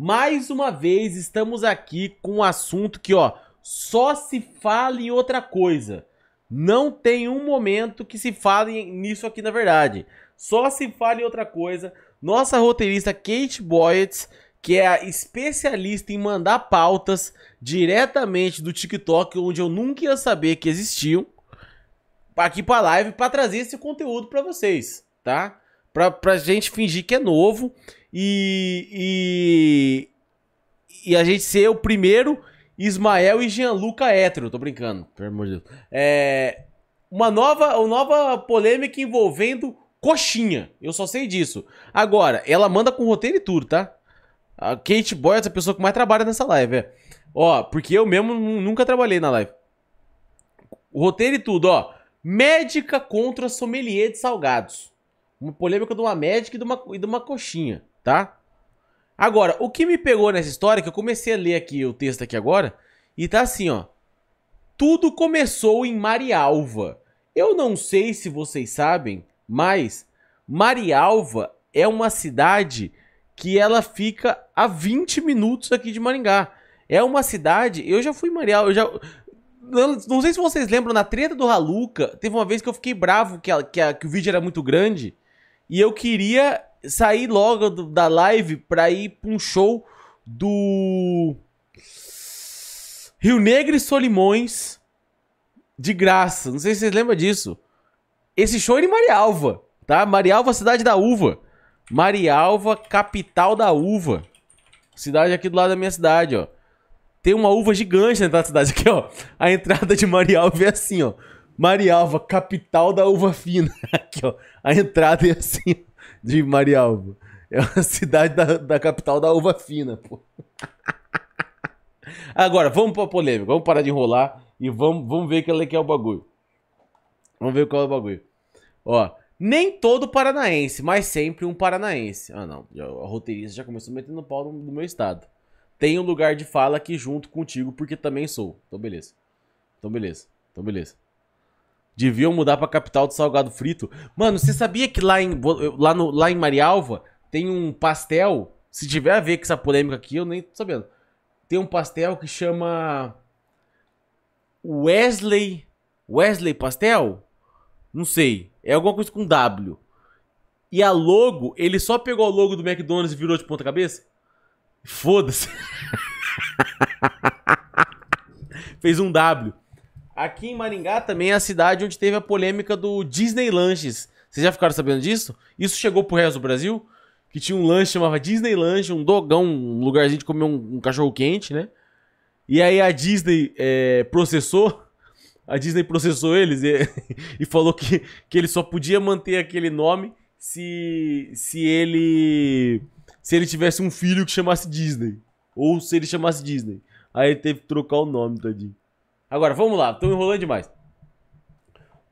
Mais uma vez estamos aqui com um assunto que, ó, só se fala em outra coisa. Não tem um momento que se fale nisso aqui, na verdade. Só se fala em outra coisa. Nossa roteirista Kate Boyett, que é a especialista em mandar pautas diretamente do TikTok, onde eu nunca ia saber que existiam, aqui pra live, para trazer esse conteúdo para vocês, tá? Pra, pra gente fingir que é novo e, e, e a gente ser o primeiro Ismael e Gianluca hétero. Tô brincando, pelo amor de Deus. É, uma nova, uma nova polêmica envolvendo coxinha. Eu só sei disso. Agora, ela manda com roteiro e tudo, tá? A Kate Boyd é a pessoa que mais trabalha nessa live, é. Ó, porque eu mesmo nunca trabalhei na live. O roteiro e tudo, ó. Médica contra sommelier de salgados. Uma polêmica de uma médica e de uma, e de uma coxinha tá? Agora, o que me pegou nessa história, é que eu comecei a ler aqui o texto aqui agora, e tá assim, ó. Tudo começou em Marialva. Eu não sei se vocês sabem, mas Marialva é uma cidade que ela fica a 20 minutos aqui de Maringá. É uma cidade, eu já fui em Marialva, eu já não, não, sei se vocês lembram, na treta do Haluca, teve uma vez que eu fiquei bravo que, a, que, a, que o vídeo era muito grande e eu queria saí logo do, da live pra ir pra um show do Rio Negro e Solimões de graça. Não sei se vocês lembram disso. Esse show era é em Marialva, tá? Marialva, cidade da uva. Marialva, capital da uva. Cidade aqui do lado da minha cidade, ó. Tem uma uva gigante na entrada da cidade aqui, ó. A entrada de Marialva é assim, ó. Marialva, capital da uva fina. Aqui, ó. A entrada é assim de Marialva. É uma cidade da, da capital da uva fina, pô. Agora, vamos pra polêmica. Vamos parar de enrolar e vamos, vamos ver qual é que é o bagulho. Vamos ver qual é o bagulho. Ó, nem todo paranaense, mas sempre um paranaense. Ah, não. a roteirista já começou metendo pau no, no meu estado. Tem um lugar de fala aqui junto contigo, porque também sou. Então, beleza. Então, beleza. Então, beleza. Deviam mudar pra capital do salgado frito. Mano, você sabia que lá em, lá no, lá em Marialva tem um pastel? Se tiver a ver com essa polêmica aqui, eu nem tô sabendo. Tem um pastel que chama. Wesley. Wesley Pastel? Não sei. É alguma coisa com W. E a logo, ele só pegou o logo do McDonald's e virou de ponta cabeça? Foda-se. Fez um W. Aqui em Maringá também é a cidade onde teve a polêmica do Disney Lanches. Vocês já ficaram sabendo disso? Isso chegou pro resto do Brasil? Que tinha um lanche chamava Disney Lanche, um dogão, um lugarzinho de comer um, um cachorro quente, né? E aí a Disney é, processou. A Disney processou eles e, e falou que, que ele só podia manter aquele nome se, se ele se ele tivesse um filho que chamasse Disney. Ou se ele chamasse Disney. Aí ele teve que trocar o nome, tadinho. Agora, vamos lá, estou enrolando demais.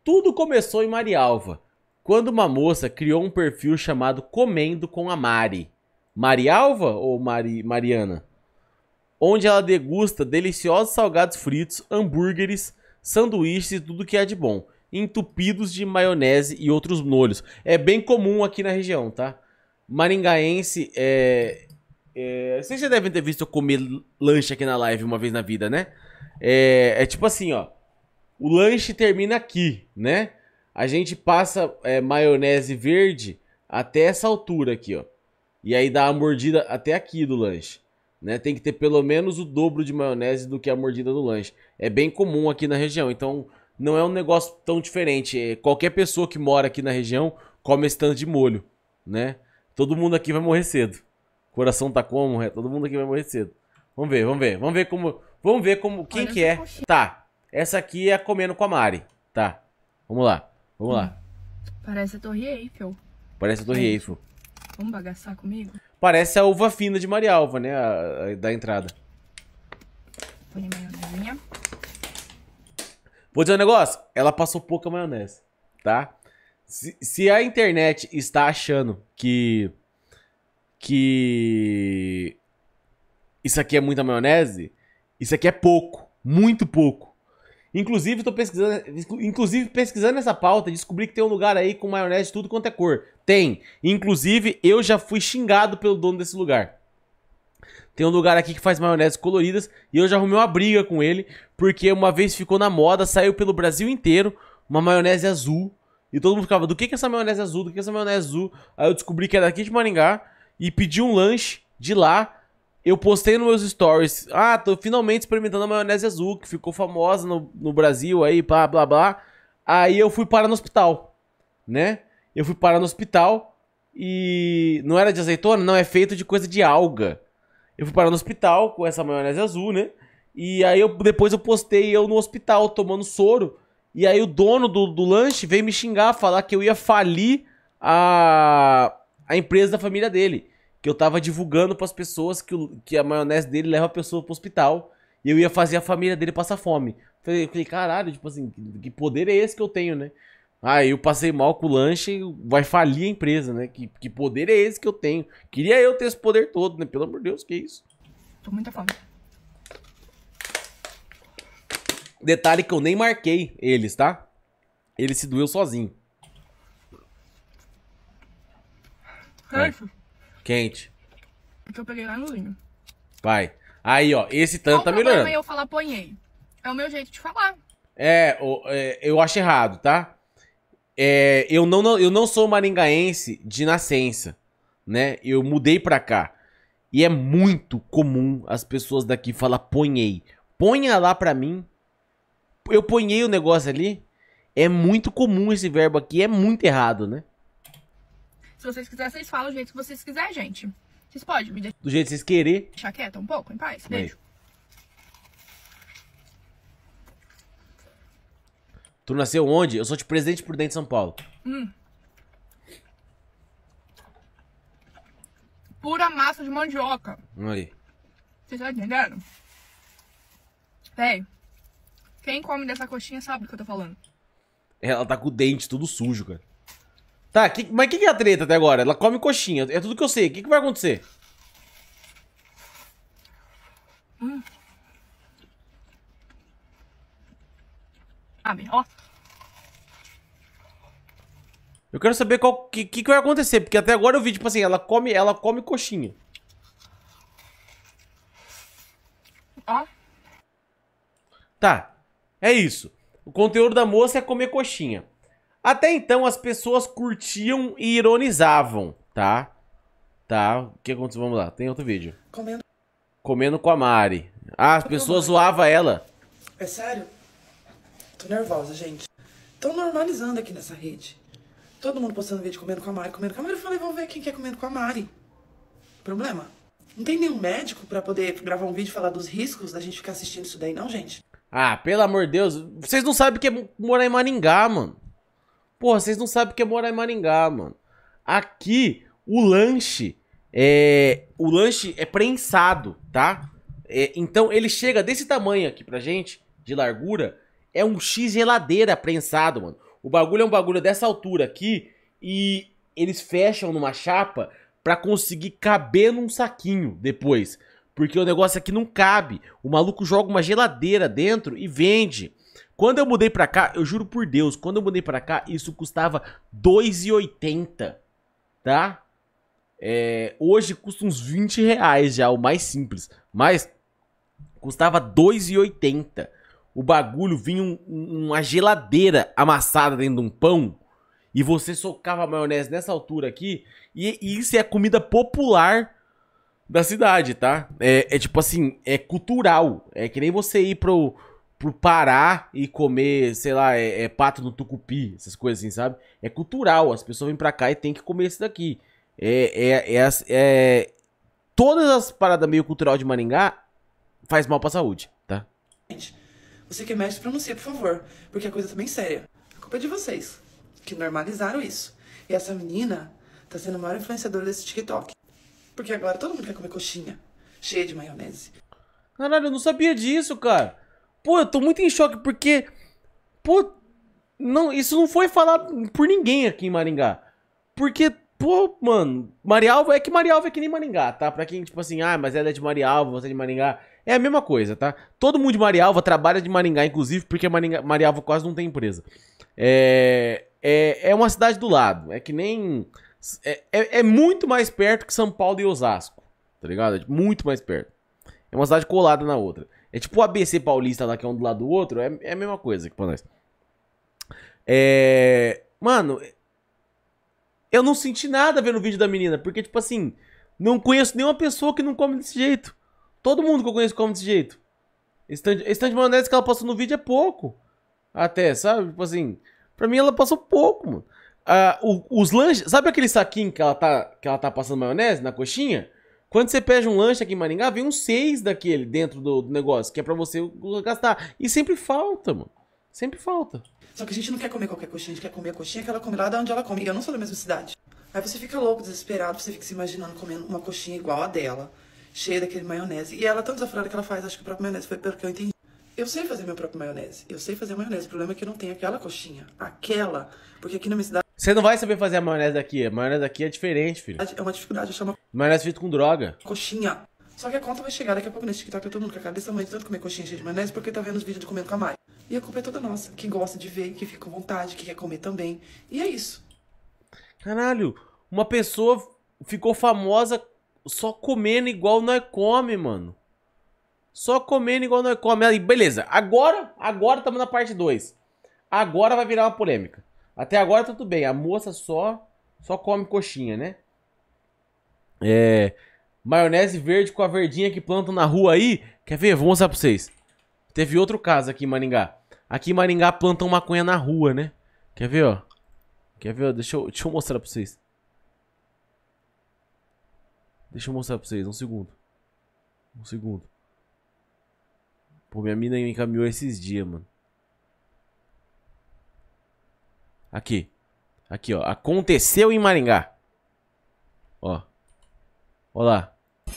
Tudo começou em Marialva, quando uma moça criou um perfil chamado Comendo com a Mari. Marialva ou Mari, Mariana? Onde ela degusta deliciosos salgados fritos, hambúrgueres, sanduíches e tudo que é de bom, entupidos de maionese e outros molhos. É bem comum aqui na região, tá? Maringaense é, é, vocês já devem ter visto eu comer lanche aqui na live uma vez na vida, né? É, é, tipo assim, ó. O lanche termina aqui, né? A gente passa é, maionese verde até essa altura aqui, ó. E aí dá a mordida até aqui do lanche. Né? Tem que ter pelo menos o dobro de maionese do que a mordida do lanche. É bem comum aqui na região, então não é um negócio tão diferente. É, qualquer pessoa que mora aqui na região come esse tanto de molho, né? Todo mundo aqui vai morrer cedo. Coração tá como? É? Todo mundo aqui vai morrer cedo. Vamos ver, vamos ver. Vamos ver como, Vamos ver como, quem Olha que é. Coxinha. Tá, essa aqui é comendo com a Mari. Tá, vamos lá, vamos hum. lá. Parece a Torre Eiffel. Parece a Torre é. Eiffel. Vamos bagaçar comigo? Parece a uva fina de Marialva, né, a, a, da entrada. Põe maionezinha. Vou dizer um negócio, ela passou pouca maionese, tá? Se, se a internet está achando que... que... Isso aqui é muita maionese, isso aqui é pouco, muito pouco. Inclusive, tô pesquisando, inclusive pesquisando essa pauta, descobri que tem um lugar aí com maionese de tudo quanto é cor. Tem. Inclusive, eu já fui xingado pelo dono desse lugar. Tem um lugar aqui que faz maionese coloridas e eu já arrumei uma briga com ele, porque uma vez ficou na moda, saiu pelo Brasil inteiro uma maionese azul. E todo mundo ficava, do que que é essa maionese azul? Do que é essa maionese azul? Aí eu descobri que era é daqui de Maringá e pedi um lanche de lá eu postei nos meus stories, ah, tô finalmente experimentando a maionese azul, que ficou famosa no, no Brasil aí, blá, blá, blá. Aí eu fui parar no hospital, né? Eu fui parar no hospital e não era de azeitona, não, é feito de coisa de alga. Eu fui parar no hospital com essa maionese azul, né? E aí eu, depois eu postei eu no hospital tomando soro. E aí o dono do, do lanche veio me xingar, falar que eu ia falir a, a empresa da família dele que eu tava divulgando para as pessoas que, o, que a maionese dele leva a pessoa pro hospital e eu ia fazer a família dele passar fome. Falei, eu falei, caralho, tipo assim, que poder é esse que eu tenho, né? Ah, eu passei mal com o lanche, vai falir a empresa, né? Que, que poder é esse que eu tenho? Queria eu ter esse poder todo, né? Pelo amor de Deus, que isso? Tô muita fome. Detalhe que eu nem marquei eles, tá? Ele se doeu sozinho. Ai, é. Quente. É que eu peguei lá no linho. Vai. Aí, ó, esse tanto Qual tá melhorando. eu falar ponhei? É o meu jeito de falar. É, é eu acho errado, tá? É, eu, não, eu não sou maringaense de nascença, né? Eu mudei pra cá. E é muito comum as pessoas daqui falar ponhei. Ponha lá pra mim. Eu ponhei o negócio ali. É muito comum esse verbo aqui, é muito errado, né? Se vocês quiserem, vocês falam do jeito que vocês quiserem, gente. Vocês podem me deixar. Do jeito que vocês querem. Deixar quieto um pouco, em paz. Beijo. Beijo. Tu nasceu onde? Eu sou de Presidente Prudente, São Paulo. Hum. Pura massa de mandioca. Aí. Vocês estão entendendo? Véi, quem come dessa coxinha sabe o que eu tô falando. Ela tá com o dente tudo sujo, cara. Tá, que, mas o que, que é a treta até agora? Ela come coxinha, é tudo que eu sei. O que, que vai acontecer? Hum. Ah, ó. Eu quero saber qual que, que, que vai acontecer, porque até agora eu vi, tipo assim, ela come, ela come coxinha. Ó. Tá, é isso. O conteúdo da moça é comer coxinha. Até então as pessoas curtiam e ironizavam, tá? Tá, o que aconteceu? Vamos lá, tem outro vídeo. Comendo. Comendo com a Mari. Ah, as Comendo pessoas zoavam ela. É sério? Tô nervosa, gente. Tão normalizando aqui nessa rede. Todo mundo postando vídeo comendo com a Mari, comendo com a Mari. Eu falei, vamos ver quem quer é comendo com a Mari. Problema? Não tem nenhum médico para poder gravar um vídeo e falar dos riscos da gente ficar assistindo isso daí, não, gente? Ah, pelo amor de Deus. Vocês não sabem o que é morar em Maringá, mano. Porra, vocês não sabem o que é morar em Maringá, mano. Aqui, o lanche é. O lanche é prensado, tá? É, então ele chega desse tamanho aqui pra gente, de largura. É um X geladeira prensado, mano. O bagulho é um bagulho dessa altura aqui e eles fecham numa chapa para conseguir caber num saquinho depois. Porque o negócio aqui não cabe. O maluco joga uma geladeira dentro e vende. Quando eu mudei pra cá, eu juro por Deus, quando eu mudei pra cá, isso custava 2,80, tá? É, hoje custa uns 20 reais já, o mais simples. Mas custava 2,80. O bagulho vinha um, uma geladeira amassada dentro de um pão. E você socava a maionese nessa altura aqui. E, e isso é a comida popular da cidade, tá? É, é, tipo assim, é cultural. É que nem você ir pro, pro Pará e comer, sei lá, é, é, pato no tucupi, essas coisas assim, sabe? É cultural, as pessoas vêm pra cá e tem que comer isso daqui. É, é, é, é, todas as paradas meio cultural de Maringá faz mal pra saúde, tá? Gente, você que é mestre, pronuncia, por favor, porque a coisa tá bem séria. A culpa é de vocês, que normalizaram isso. E essa menina tá sendo a maior influenciadora desse TikTok. Porque agora todo mundo quer comer coxinha, cheia de maionese. Caralho, eu não sabia disso, cara. Pô, eu tô muito em choque porque. Pô, não, isso não foi falado por ninguém aqui em Maringá. Porque, pô, mano, Marialva é que Marialva é que nem Maringá, tá? Pra quem, tipo assim, ah, mas ela é de Marialva, você é de Maringá. É a mesma coisa, tá? Todo mundo de Marialva trabalha de Maringá, inclusive, porque Maringá, Marialva quase não tem empresa. É, é, é uma cidade do lado. É que nem. É, é, é muito mais perto que São Paulo e Osasco, tá ligado? É muito mais perto. É uma cidade colada na outra. É tipo o ABC paulista lá, que é um do lado do outro. É, é a mesma coisa que pra nós. É. Mano, eu não senti nada vendo o vídeo da menina, porque, tipo assim, não conheço nenhuma pessoa que não come desse jeito. Todo mundo que eu conheço come desse jeito. Esse tanto de maionese que ela passou no vídeo é pouco. Até, sabe? Tipo assim, pra mim ela passou pouco, mano. Ah, o, os lanches. Sabe aquele saquinho que ela, tá, que ela tá passando maionese na coxinha? Quando você pede um lanche aqui em Maringá, vem uns seis daquele dentro do, do negócio, que é para você gastar. E sempre falta, mano. Sempre falta. Só que a gente não quer comer qualquer coxinha, a gente quer comer a coxinha que ela come lá de onde ela come. E eu não sou da mesma cidade. Aí você fica louco, desesperado, você fica se imaginando comendo uma coxinha igual a dela, cheia daquele maionese. E ela é tão desafiada que ela faz, acho que o próprio maionese foi pelo que eu entendi. Eu sei fazer meu próprio maionese, eu sei fazer maionese. O problema é que eu não tenho aquela coxinha, aquela, porque aqui na minha cidade você não vai saber fazer a maionese daqui. A maionese daqui é diferente, filho. É uma dificuldade, chama. Maionese feito com droga. Coxinha. Só que a conta vai chegar daqui a pouco nesse TikTok, todo mundo com a cabeça mãe de tanto comer coxinha cheia de maionese porque tá vendo os vídeos de comendo com a Mari. E a culpa é toda nossa, que gosta de ver, que fica com vontade, que quer comer também. E é isso. Caralho, uma pessoa ficou famosa só comendo igual nós come, mano. Só comendo igual nós come. Aí, beleza, agora, agora estamos na parte 2. Agora vai virar uma polêmica. Até agora tá tudo bem. A moça só só come coxinha, né? É. Maionese verde com a verdinha que plantam na rua aí. Quer ver? Vou mostrar pra vocês. Teve outro caso aqui em Maringá. Aqui em Maringá plantam maconha na rua, né? Quer ver, ó? Quer ver? Deixa eu, deixa eu mostrar pra vocês. Deixa eu mostrar pra vocês. Um segundo. Um segundo. Pô, minha mina me encaminhou esses dias, mano. Aqui. Aqui, ó. Aconteceu em Maringá. Ó. olá.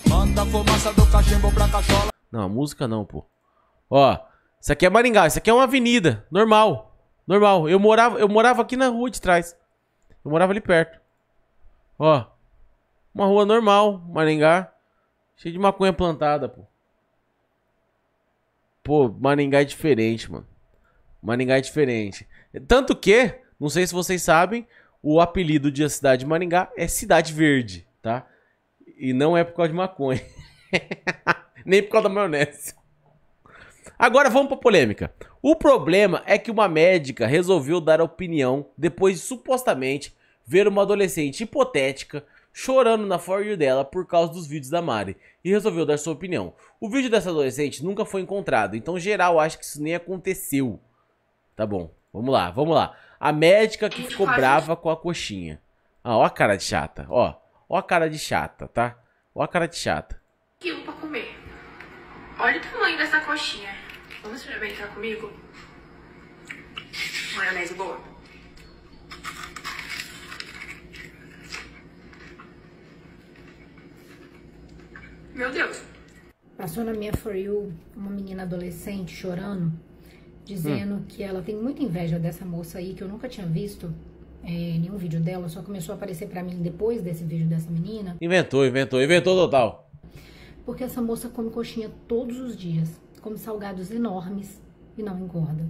Manda fumaça do cachimbo pra cachola. Não, a música não, pô. Ó. Isso aqui é Maringá. Isso aqui é uma avenida. Normal. Normal. Eu morava, eu morava aqui na rua de trás. Eu morava ali perto. Ó. Uma rua normal, Maringá. Cheio de maconha plantada, pô. Pô, Maringá é diferente, mano. Maringá é diferente. Tanto que não sei se vocês sabem, o apelido de a cidade de Maringá é Cidade Verde, tá? E não é por causa de maconha. Nem por causa da maionese. Agora vamos para polêmica. O problema é que uma médica resolveu dar opinião depois de supostamente ver uma adolescente hipotética chorando na For You dela por causa dos vídeos da Mari e resolveu dar sua opinião. O vídeo dessa adolescente nunca foi encontrado, então geral acho que isso nem aconteceu. Tá bom, vamos lá, vamos lá. A médica que ficou brava com a coxinha. Ah, ó a cara de chata, ó. Ó a cara de chata, tá? Ó a cara de chata. Quilo pra comer. Olha o tamanho dessa coxinha. Vamos experimentar comigo? Maionese boa. Meu Deus. Passou na minha For You uma menina adolescente chorando dizendo hum. que ela tem muita inveja dessa moça aí, que eu nunca tinha visto. É, nenhum vídeo dela, só começou a aparecer para mim depois desse vídeo dessa menina. Inventou, inventou, inventou total. Porque essa moça come coxinha todos os dias, come salgados enormes e não engorda.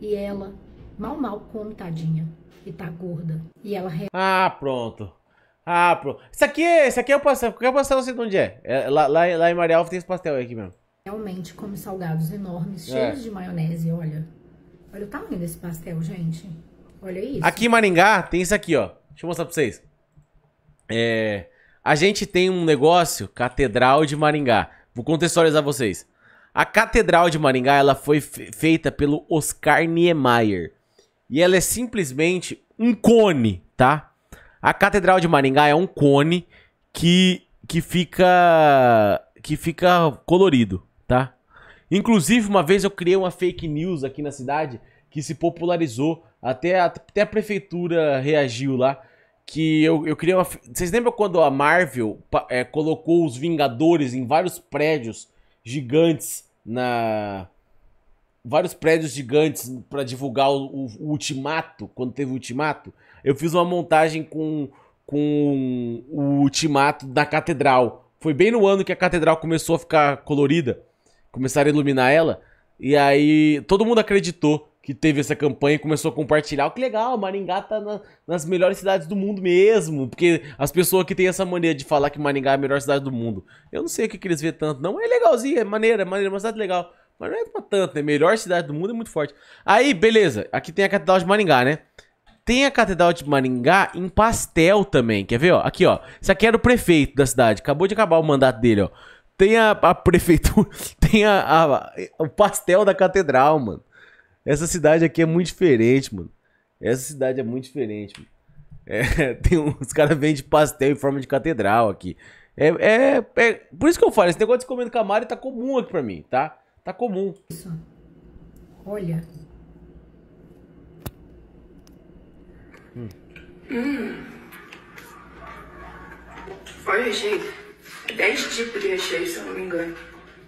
E ela mal mal come, tadinha, e tá gorda. E ela re... Ah, pronto. Ah, pronto. Isso aqui, é, isso aqui é o pastel. Qual é o pastel, não assim, sei de onde é. é lá, lá, lá em Marialva tem esse pastel aqui mesmo realmente come salgados enormes, é. cheios é. de maionese, olha. Olha o tamanho desse pastel, gente. Olha isso. Aqui em Maringá tem isso aqui, ó. Deixa eu mostrar pra vocês. É, a gente tem um negócio, Catedral de Maringá. Vou contextualizar vocês. A Catedral de Maringá, ela foi feita pelo Oscar Niemeyer. E ela é simplesmente um cone, tá? A Catedral de Maringá é um cone que, que fica que fica colorido tá? Inclusive, uma vez eu criei uma fake news aqui na cidade que se popularizou, até a, até a prefeitura reagiu lá, que eu, eu criei uma... Vocês lembram quando a Marvel é, colocou os Vingadores em vários prédios gigantes na... Vários prédios gigantes para divulgar o, o, o Ultimato, quando teve o Ultimato? Eu fiz uma montagem com, com o Ultimato da Catedral. Foi bem no ano que a Catedral começou a ficar colorida começaram a iluminar ela. E aí todo mundo acreditou que teve essa campanha e começou a compartilhar. Oh, que legal, Maringá tá na, nas melhores cidades do mundo mesmo. Porque as pessoas que têm essa mania de falar que Maringá é a melhor cidade do mundo. Eu não sei o que, que eles veem tanto, não. É legalzinho, é maneira, é maneira, é uma cidade legal. Mas não é pra tanto, né? Melhor cidade do mundo é muito forte. Aí, beleza. Aqui tem a Catedral de Maringá, né? Tem a Catedral de Maringá em pastel também. Quer ver, ó? Aqui, ó. Isso aqui era o prefeito da cidade. Acabou de acabar o mandato dele, ó. Tem a, a prefeitura, tem a, a, o pastel da catedral, mano. Essa cidade aqui é muito diferente, mano. Essa cidade é muito diferente, mano. É, tem uns os caras vendem pastel em forma de catedral aqui. É, é, é, por isso que eu falo, esse negócio de comendo camarão tá comum aqui pra mim, tá? Tá comum. Olha. Hum. Hum. Olha, gente. 10 tipos de recheio, se eu não me engano.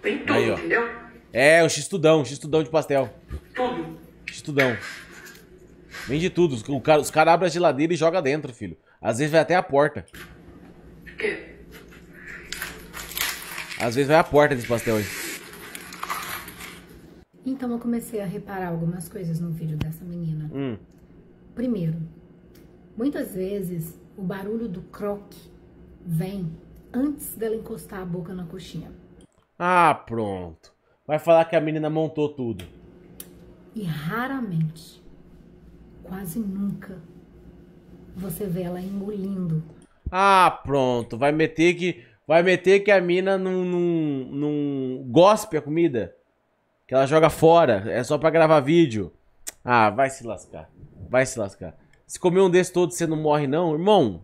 Tem tudo, Aí, entendeu? É, o xistudão, xistudão de pastel. Tudo. Xistudão. Vende tudo. O cara, os caras abrem a geladeira e joga dentro, filho. Às vezes vai até a porta. Por quê? Às vezes vai a porta desse pastel aí. Então eu comecei a reparar algumas coisas no vídeo dessa menina. Hum. Primeiro, muitas vezes o barulho do croque vem antes dela encostar a boca na coxinha. Ah, pronto. Vai falar que a menina montou tudo. E raramente, quase nunca, você vê ela engolindo. Ah, pronto. Vai meter que vai meter que a mina não, não, não gospe a comida. Que ela joga fora. É só pra gravar vídeo. Ah, vai se lascar. Vai se lascar. Se comer um desses todos você não morre, não, irmão.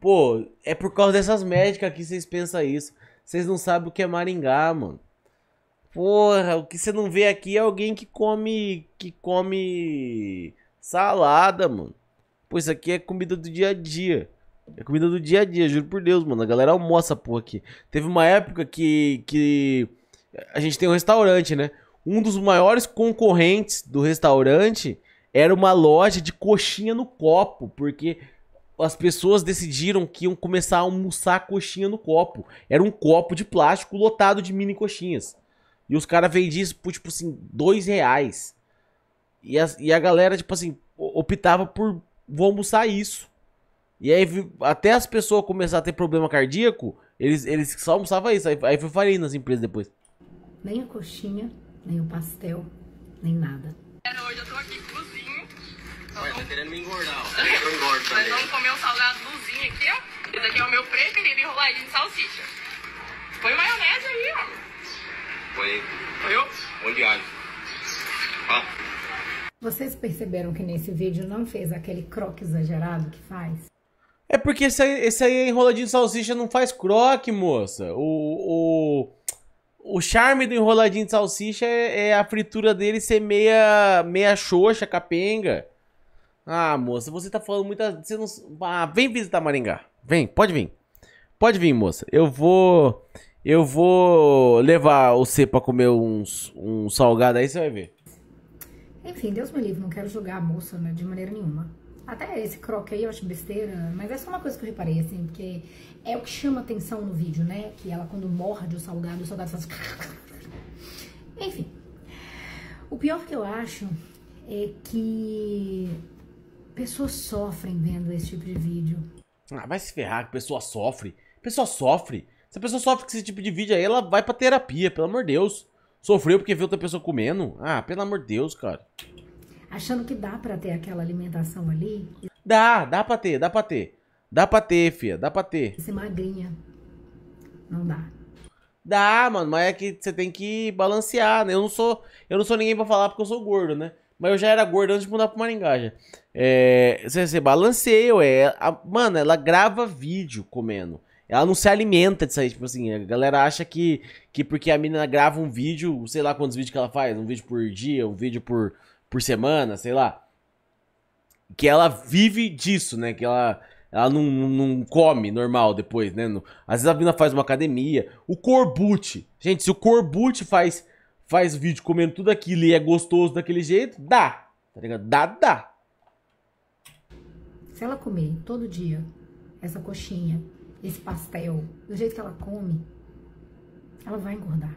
Pô, é por causa dessas médicas que vocês pensam isso. Vocês não sabem o que é Maringá, mano. Porra, o que você não vê aqui é alguém que come. que come salada, mano. Pô, isso aqui é comida do dia a dia. É comida do dia a dia, juro por Deus, mano. A galera almoça, porra, aqui. Teve uma época que. que a gente tem um restaurante, né? Um dos maiores concorrentes do restaurante era uma loja de coxinha no copo, porque as pessoas decidiram que iam começar a almoçar coxinha no copo. Era um copo de plástico lotado de mini coxinhas. E os caras vendiam isso por, tipo assim, dois reais. E a, e a galera, tipo assim, optava por vou almoçar isso. E aí, até as pessoas começar a ter problema cardíaco, eles, eles só almoçavam isso. Aí, aí foi farinha nas empresas depois. Nem a coxinha, nem o pastel, nem nada. Hoje eu tô aqui Olha, tá querendo me engordar, ó. Eu engordo também. Nós vamos comer um salgado luzinho aqui, ó. Esse aqui é o meu preferido, enroladinho de salsicha. Põe maionese aí, ó. Põe. Põe o? Põe de alho. Ó. Vocês perceberam que nesse vídeo não fez aquele croque exagerado que faz? É porque esse aí, esse aí enroladinho de salsicha não faz croque, moça. O, o, o charme do enroladinho de salsicha é, é a fritura dele ser meia, meia xoxa, capenga. Ah, moça, você tá falando muita. Você não... Ah, vem visitar Maringá. Vem, pode vir. Pode vir, moça. Eu vou. Eu vou levar você pra comer uns, um salgado aí, você vai ver. Enfim, Deus me livre, não quero julgar a moça né, de maneira nenhuma. Até esse croque aí eu acho besteira, mas é só uma coisa que eu reparei, assim, porque é o que chama atenção no vídeo, né? Que ela quando morde o salgado, o salgado faz. Enfim. O pior que eu acho é que Pessoas sofrem vendo esse tipo de vídeo. Ah, vai se ferrar que pessoa sofre. Pessoa sofre. Se a pessoa sofre com esse tipo de vídeo aí, ela vai pra terapia, pelo amor de Deus. Sofreu porque viu outra pessoa comendo? Ah, pelo amor de Deus, cara. Achando que dá para ter aquela alimentação ali? Dá, dá pra ter, dá pra ter. Dá pra ter, fia, dá pra ter. Ser magrinha. Não dá. Dá, mano, mas é que você tem que balancear, né? Eu não sou, eu não sou ninguém pra falar porque eu sou gordo, né? Mas eu já era gordo antes de mudar pro Maringá, já. É, você, você balanceio, é... A, mano, ela grava vídeo comendo. Ela não se alimenta disso aí, tipo assim, a galera acha que, que porque a menina grava um vídeo, sei lá quantos vídeos que ela faz, um vídeo por dia, um vídeo por, por semana, sei lá. Que ela vive disso, né? Que ela, ela não, não come normal depois, né? Às vezes a menina faz uma academia. O Corbucci, gente, se o Corbucci faz faz vídeo comendo tudo aquilo e é gostoso daquele jeito, dá. Tá ligado? Dá, dá. Se ela comer todo dia essa coxinha, esse pastel, do jeito que ela come, ela vai engordar.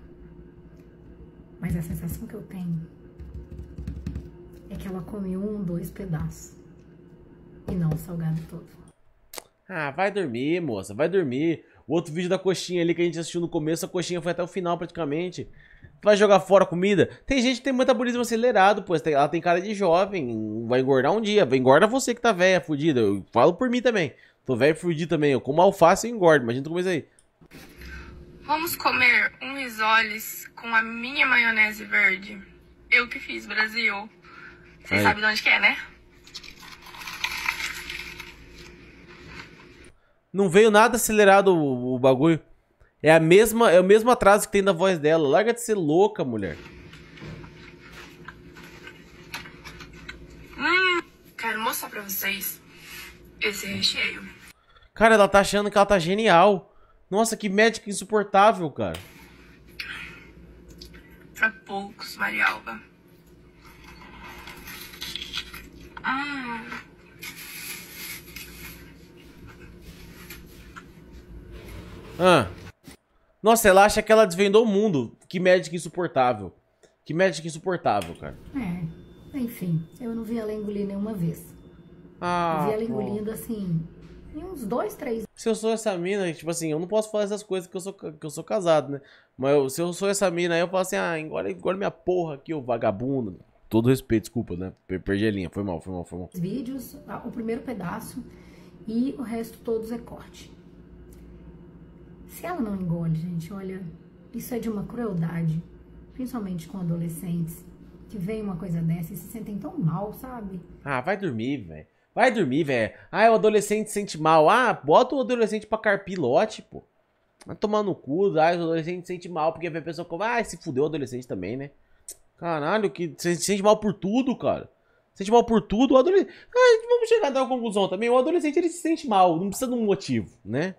Mas a sensação que eu tenho é que ela come um, dois pedaços e não o salgado todo. Ah, vai dormir, moça, vai dormir. O outro vídeo da coxinha ali que a gente assistiu no começo, a coxinha foi até o final praticamente vai jogar fora comida? Tem gente que tem metabolismo acelerado, pô. Ela tem cara de jovem, vai engordar um dia. Engorda você que tá velha, fudida. Eu falo por mim também. Tô velho fudido também. Eu como alface e engordo. Imagina tu é isso aí. Vamos comer um risoles com a minha maionese verde. Eu que fiz, Brasil. Você sabe de onde que é, né? Não veio nada acelerado o, o bagulho. É, a mesma, é o mesmo atraso que tem na voz dela. Larga de ser louca, mulher. Hum, quero mostrar pra vocês esse recheio. Cara, ela tá achando que ela tá genial. Nossa, que médica insuportável, cara. Pra poucos, Marialba. Hum. Ah. ah. Nossa, ela acha que ela desvendou o mundo. Que médica insuportável. Que médica insuportável, cara. É. Enfim, eu não vi ela engolir nenhuma vez. Ah, eu vi ela engolindo pô. assim, em uns dois, três. Se eu sou essa mina, tipo assim, eu não posso falar essas coisas que eu sou, que eu sou casado, né? Mas eu, se eu sou essa mina, aí eu falo assim, ah, engole, engole minha porra aqui, ô vagabundo. Todo respeito, desculpa, né? Perdi a linha, foi mal, foi mal, foi mal. Os vídeos, o primeiro pedaço e o resto todos é corte. Se ela não engole, gente, olha, isso é de uma crueldade, principalmente com adolescentes que vem uma coisa dessa e se sentem tão mal, sabe? Ah, vai dormir, velho. Vai dormir, velho. Ah, o adolescente sente mal. Ah, bota o adolescente pra carpilote, pô. Vai tomar no cu, ah, o adolescente sente mal, porque vê a pessoa como, ah, se fudeu o adolescente também, né? Caralho, que você se sente mal por tudo, cara. Se sente mal por tudo, o adolescente. Ah, vamos chegar a uma conclusão também. O adolescente ele se sente mal, não precisa de um motivo, né?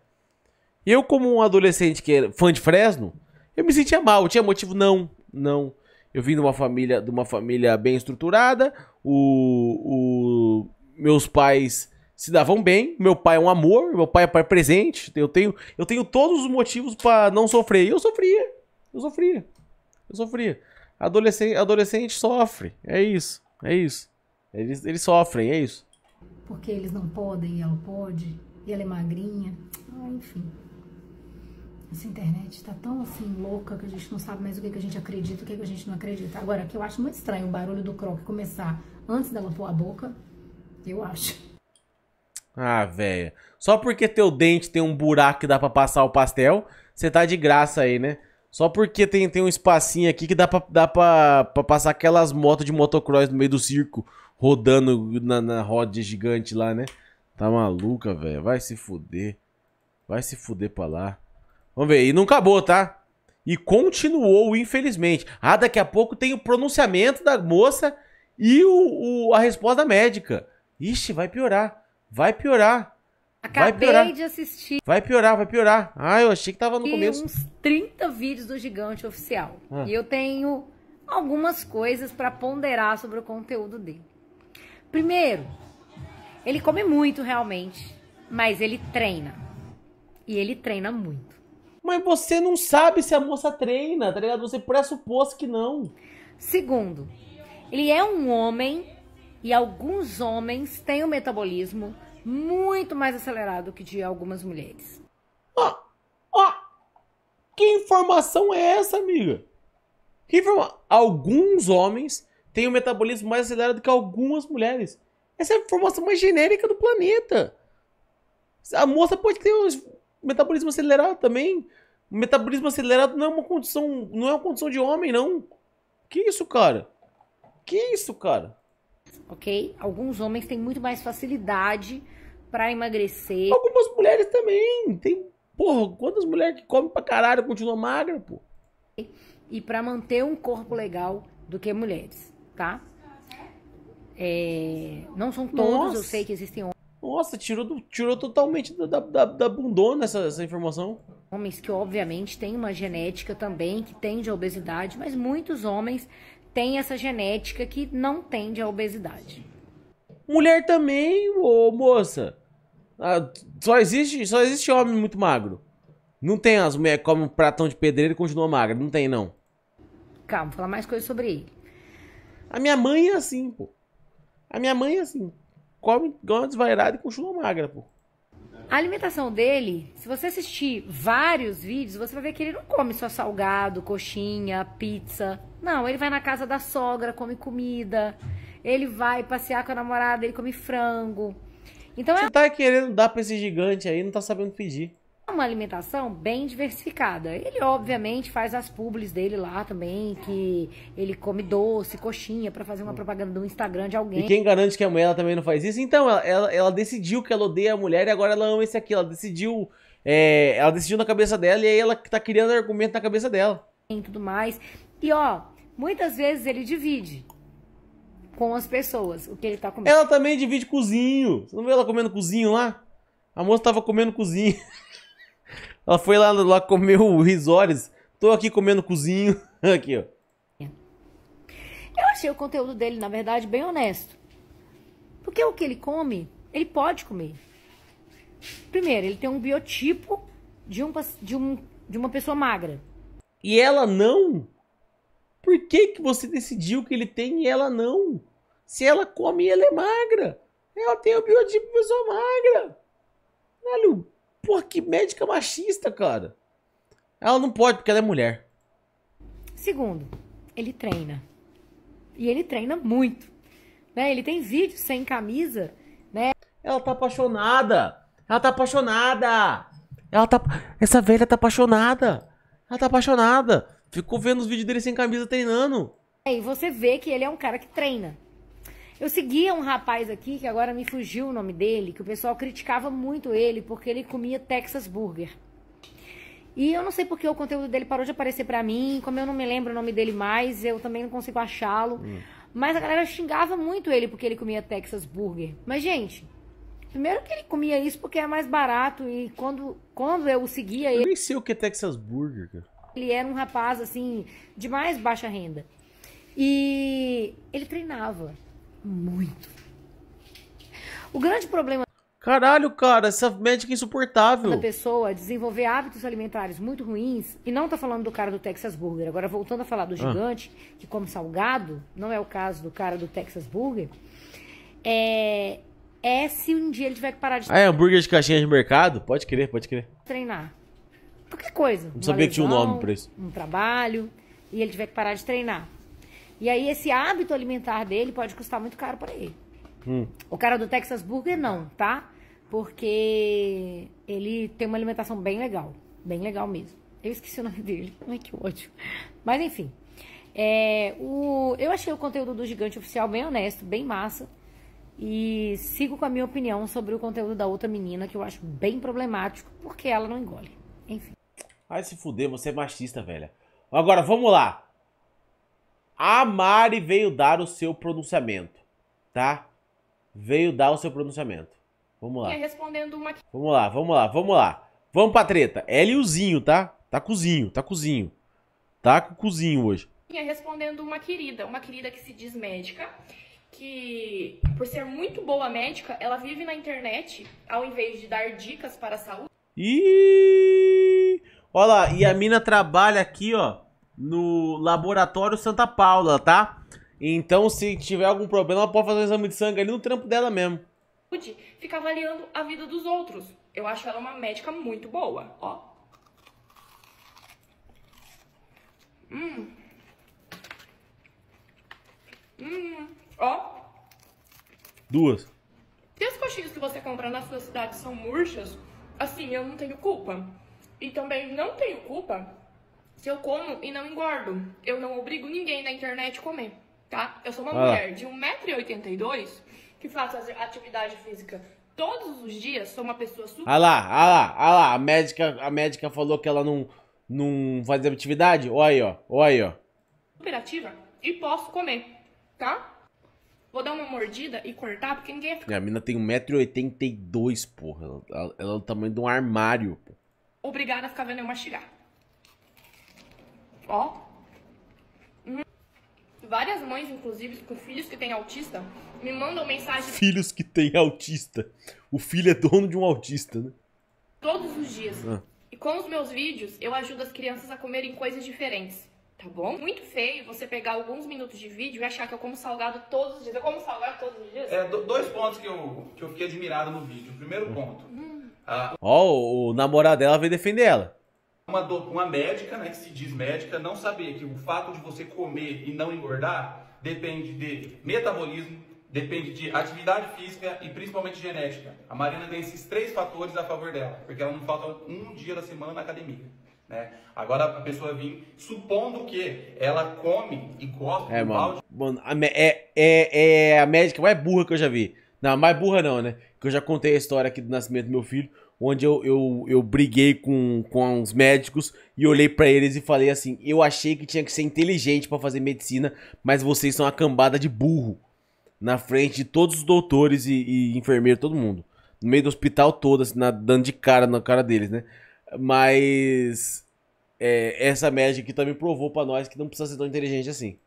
Eu, como um adolescente que era fã de Fresno, eu me sentia mal, eu tinha motivo, não, não. Eu vim de uma família, de uma família bem estruturada, o, o meus pais se davam bem, meu pai é um amor, meu pai é pai presente, eu tenho, eu tenho todos os motivos para não sofrer. E eu sofria, eu sofria, eu sofria. Adolescente, adolescente sofre, é isso, é isso. Eles, eles sofrem, é isso. Porque eles não podem e ela pode, e ela é magrinha, ah, enfim. Essa internet está tão assim louca que a gente não sabe mais o que, que a gente acredita, o que, que a gente não acredita. Agora, que eu acho muito estranho o barulho do croque começar antes dela pôr a boca, eu acho. Ah, velho. Só porque teu dente tem um buraco que dá pra passar o pastel, você tá de graça aí, né? Só porque tem, tem um espacinho aqui que dá pra, dá pra, pra passar aquelas motos de motocross no meio do circo, rodando na, na roda gigante lá, né? Tá maluca, velho. Vai se fuder. Vai se fuder pra lá. Vamos ver. E não acabou, tá? E continuou, infelizmente. Ah, daqui a pouco tem o pronunciamento da moça e o, o a resposta médica. Ixi, vai piorar. Vai piorar. Acabei vai piorar. de assistir. Vai piorar, vai piorar. Ah, eu achei que tava no e começo. uns 30 vídeos do Gigante Oficial. Ah. E eu tenho algumas coisas para ponderar sobre o conteúdo dele. Primeiro, ele come muito realmente, mas ele treina. E ele treina muito. Mas você não sabe se a moça treina, tá ligado? Você pressupôs que não. Segundo, ele é um homem e alguns homens têm um metabolismo muito mais acelerado que de algumas mulheres. Ó, ó, que informação é essa, amiga? Que informa... Alguns homens têm um metabolismo mais acelerado que algumas mulheres. Essa é a informação mais genérica do planeta. A moça pode ter um metabolismo acelerado também. O metabolismo acelerado não é uma condição, não é uma condição de homem, não. Que isso, cara? Que isso, cara? Ok? Alguns homens têm muito mais facilidade para emagrecer. Algumas mulheres também. Tem, porra, quantas mulheres que comem pra caralho continuam magras pô? E para manter um corpo legal do que mulheres, tá? É, não são todos, Nossa. eu sei que existem homens. Nossa, tirou, tirou totalmente da, da, da bundona essa, essa informação homens que obviamente têm uma genética também que tende à obesidade, mas muitos homens têm essa genética que não tende à obesidade. Mulher também, ô moça. Ah, só existe, só existe homem muito magro. Não tem as mulheres que comem um pratão de pedreiro e continuam magra. Não tem, não. Calma, falar mais coisas sobre ele. A minha mãe é assim, pô. A minha mãe é assim. Come, uma desvairada e continua magra, pô. A alimentação dele, se você assistir vários vídeos, você vai ver que ele não come só salgado, coxinha, pizza. Não, ele vai na casa da sogra, come comida. Ele vai passear com a namorada, ele come frango. Então Você é... tá querendo dar pra esse gigante aí, não tá sabendo pedir. É uma alimentação bem diversificada. Ele, obviamente, faz as publis dele lá também, que ele come doce, coxinha, para fazer uma propaganda do Instagram de alguém. E quem garante que a mulher também não faz isso? Então, ela, ela, ela, decidiu que ela odeia a mulher e agora ela ama esse aqui. Ela decidiu. É, ela decidiu na cabeça dela e aí ela tá criando argumento na cabeça dela. E tudo mais. E ó, muitas vezes ele divide com as pessoas o que ele tá comendo. Ela também divide cozinho. Você não vê ela comendo cozinho lá? A moça tava comendo cozinho. Ela foi lá, lá comer o Risores. Tô aqui comendo cozinho. aqui, ó. Eu achei o conteúdo dele, na verdade, bem honesto. Porque o que ele come, ele pode comer. Primeiro, ele tem um biotipo de, um, de, um, de uma pessoa magra. E ela não? Por que, que você decidiu que ele tem e ela não? Se ela come, ela é magra. Ela tem o biotipo de pessoa magra. o... Porra, que médica machista, cara. Ela não pode porque ela é mulher. Segundo, ele treina. E ele treina muito. Né? Ele tem vídeo sem camisa, né? Ela tá apaixonada. Ela tá apaixonada. Ela tá essa velha tá apaixonada. Ela tá apaixonada. Ficou vendo os vídeos dele sem camisa treinando. É, e você vê que ele é um cara que treina. Eu seguia um rapaz aqui, que agora me fugiu o nome dele, que o pessoal criticava muito ele porque ele comia Texas Burger. E eu não sei porque o conteúdo dele parou de aparecer para mim, como eu não me lembro o nome dele mais, eu também não consigo achá-lo. Hum. Mas a galera xingava muito ele porque ele comia Texas Burger. Mas, gente, primeiro que ele comia isso porque é mais barato e quando, quando eu o seguia... Ele... Eu nem sei o que é Texas Burger, cara. Ele era um rapaz, assim, de mais baixa renda. E ele treinava. Muito. O grande problema. Caralho, cara, essa médica é insuportável. Da pessoa é desenvolver hábitos alimentares muito ruins, e não tá falando do cara do Texas Burger. Agora, voltando a falar do ah. gigante, ah. que come salgado, não é o caso do cara do Texas Burger, é, é se um dia ele tiver que parar de. Ah, é hambúrguer de caixinha de mercado? Pode crer, pode crer. Treinar. Qualquer coisa. Não sabia lesão, que tinha um nome pra isso. Um trabalho, e ele tiver que parar de treinar. E aí esse hábito alimentar dele pode custar muito caro para ele. Hum. O cara do Texas Burger não, tá? Porque ele tem uma alimentação bem legal, bem legal mesmo. Eu esqueci o nome dele. Ai, que ódio. Mas enfim. É, o, eu achei o conteúdo do Gigante Oficial bem honesto, bem massa. E sigo com a minha opinião sobre o conteúdo da outra menina, que eu acho bem problemático, porque ela não engole. Enfim. Ai, se fuder, você é machista, velha. Agora, vamos lá. A Mari veio dar o seu pronunciamento, tá? Veio dar o seu pronunciamento. Vamos lá. É respondendo uma... Vamos lá, vamos lá, vamos lá. Vamos pra treta. Ela tá? Tá cozinho, tá cozinho. Tá com tá cozinho hoje. É respondendo uma querida, uma querida que se diz médica, que por ser muito boa médica, ela vive na internet ao invés de dar dicas para a saúde. E Olha lá, e a mina trabalha aqui, ó no Laboratório Santa Paula, tá? Então, se tiver algum problema, ela pode fazer um exame de sangue ali no trampo dela mesmo. Fica avaliando a vida dos outros. Eu acho ela uma médica muito boa, ó. Hum. Hum. Ó. Duas. Se as coxinhas que você compra na sua cidade são murchas, assim, eu não tenho culpa. E também não tenho culpa se eu como e não engordo, eu não obrigo ninguém na internet a comer, tá? Eu sou uma ah. mulher de 1,82m que faço atividade física todos os dias, sou uma pessoa super. Ah lá, ah lá, ah lá, a médica, a médica falou que ela não, não faz atividade? Olha aí, ó, olha aí, ó. Super ativa e posso comer, tá? Vou dar uma mordida e cortar, porque ninguém a Minha mina tem 1,82m, porra. Ela, ela, ela é do tamanho de um armário, Obrigada a ficar vendo eu mastigar. Ó. Hum. Várias mães, inclusive, com filhos que têm autista, me mandam mensagens. Filhos que têm autista. O filho é dono de um autista, né? Todos os dias. Ah. E com os meus vídeos, eu ajudo as crianças a comerem coisas diferentes. Tá bom? Muito feio você pegar alguns minutos de vídeo e achar que eu como salgado todos os dias. Eu como salgado todos os dias? É, dois pontos que eu, que eu fiquei admirado no vídeo. O primeiro ponto. Ó, hum. ah, o namorado dela veio defender ela uma, do, uma médica, né, que se diz médica, não saber que o fato de você comer e não engordar depende de metabolismo, depende de atividade física e principalmente genética. A Marina tem esses três fatores a favor dela, porque ela não falta um dia da semana na academia. Né? Agora a pessoa vem supondo que ela come e gosta é, mano. mano a, é, é, é a médica mais burra que eu já vi. Não, mais burra não, né? Que eu já contei a história aqui do nascimento do meu filho onde eu, eu, eu briguei com, com uns médicos e olhei para eles e falei assim: eu achei que tinha que ser inteligente para fazer medicina, mas vocês são uma cambada de burro na frente de todos os doutores e, e enfermeiros, todo mundo. No meio do hospital todo, assim, na, dando de cara na cara deles, né? Mas é, essa médica aqui também provou para nós que não precisa ser tão inteligente assim.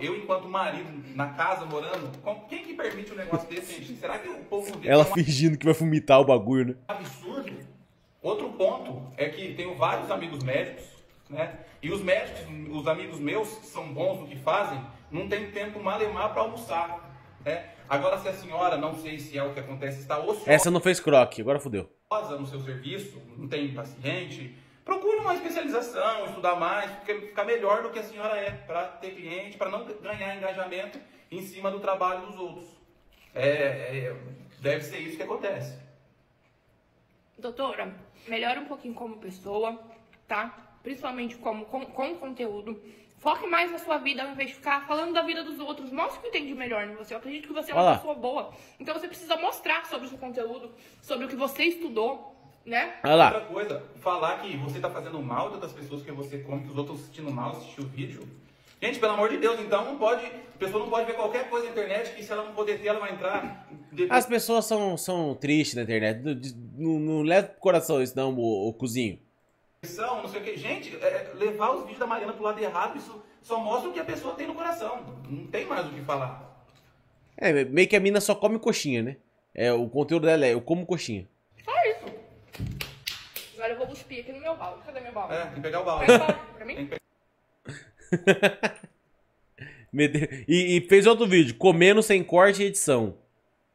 Eu, enquanto marido, na casa, morando, quem que permite um negócio desse, gente? Será que o povo... Ela é uma... fingindo que vai vomitar o bagulho, né? Outro ponto é que tenho vários amigos médicos, né? E os médicos, os amigos meus, são bons no que fazem, não tem tempo malemar para almoçar, né? Agora, se a senhora, não sei se é o que acontece, está ociosa... Essa não fez croque, agora fodeu. ...no seu serviço, não tem paciente, procure uma especialização, estudar mais, porque ficar melhor do que a senhora é, para ter cliente, para não ganhar engajamento em cima do trabalho dos outros. É, é, deve ser isso que acontece. Doutora, melhora um pouquinho como pessoa, tá? Principalmente como, com, com conteúdo. Foque mais na sua vida ao invés de ficar falando da vida dos outros. Mostre o que tem de melhor em você. Eu acredito que você é uma Olá. pessoa boa. Então você precisa mostrar sobre o seu conteúdo, sobre o que você estudou, né? Olha lá. Outra coisa, falar que você tá fazendo mal das pessoas que você come, que os outros estão assistindo mal assistir o vídeo. Gente, pelo amor de Deus, então não pode. A pessoa não pode ver qualquer coisa na internet que se ela não poder ter, ela vai entrar. Depois... As pessoas são, são tristes na internet. Não, não leva pro coração isso, não, o, o cozinho. Não sei o que. Gente, é, é, levar os vídeos da Mariana pro lado errado, isso só mostra o que a pessoa tem no coração. Não tem mais o que falar. É, meio que a mina só come coxinha, né? É, o conteúdo dela é eu como coxinha. Só isso. Agora eu vou cuspir aqui no meu balde. Cadê meu balde? É, tem que pegar o balde. Pra mim? e, e, fez outro vídeo, comendo sem corte e edição.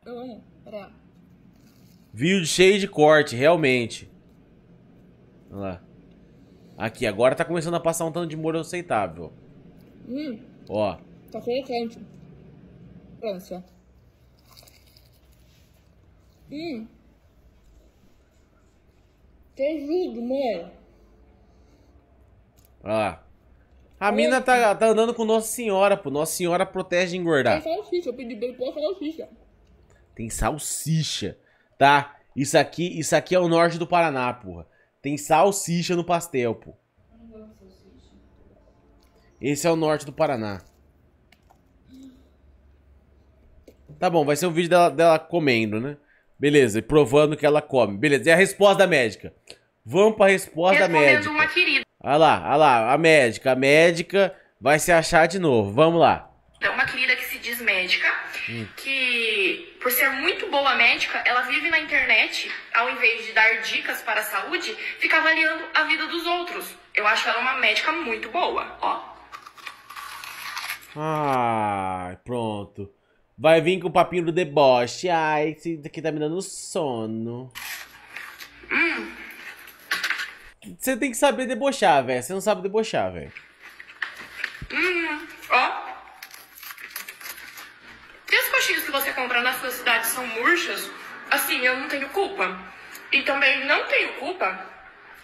Hum, Vídeo cheio de corte, realmente. Olha lá. Aqui, agora tá começando a passar um tanto de molho aceitável. Hum. Ó. Tá crocante. França. Hum. Tem juro, mãe. Olha lá. A Oi. mina tá, tá andando com Nossa Senhora, pô. Nossa Senhora protege engordar. Tem é salsicha, eu pedi bem pó salsicha. Tem salsicha, tá? Isso aqui, isso aqui é o norte do Paraná, porra. Tem salsicha no pastel, pô. Esse é o norte do Paraná. Tá bom, vai ser um vídeo dela, dela comendo, né? Beleza, e provando que ela come. Beleza, É a resposta da médica? Vamos pra resposta da médica. uma querida. Olha lá, olha lá, a médica. A médica vai se achar de novo. Vamos lá. É uma querida que se diz médica, hum. que por ser muito boa médica, ela vive na internet, ao invés de dar dicas para a saúde, fica avaliando a vida dos outros. Eu acho ela uma médica muito boa, ó. Ai, pronto. Vai vir com o papinho do deboche. Ai, isso daqui tá me dando sono. Hum, você tem que saber debochar, velho. Você não sabe debochar, velho. Hum, ó. Se as coxinhas que você compra na sua cidade são murchas, assim, eu não tenho culpa. E também não tenho culpa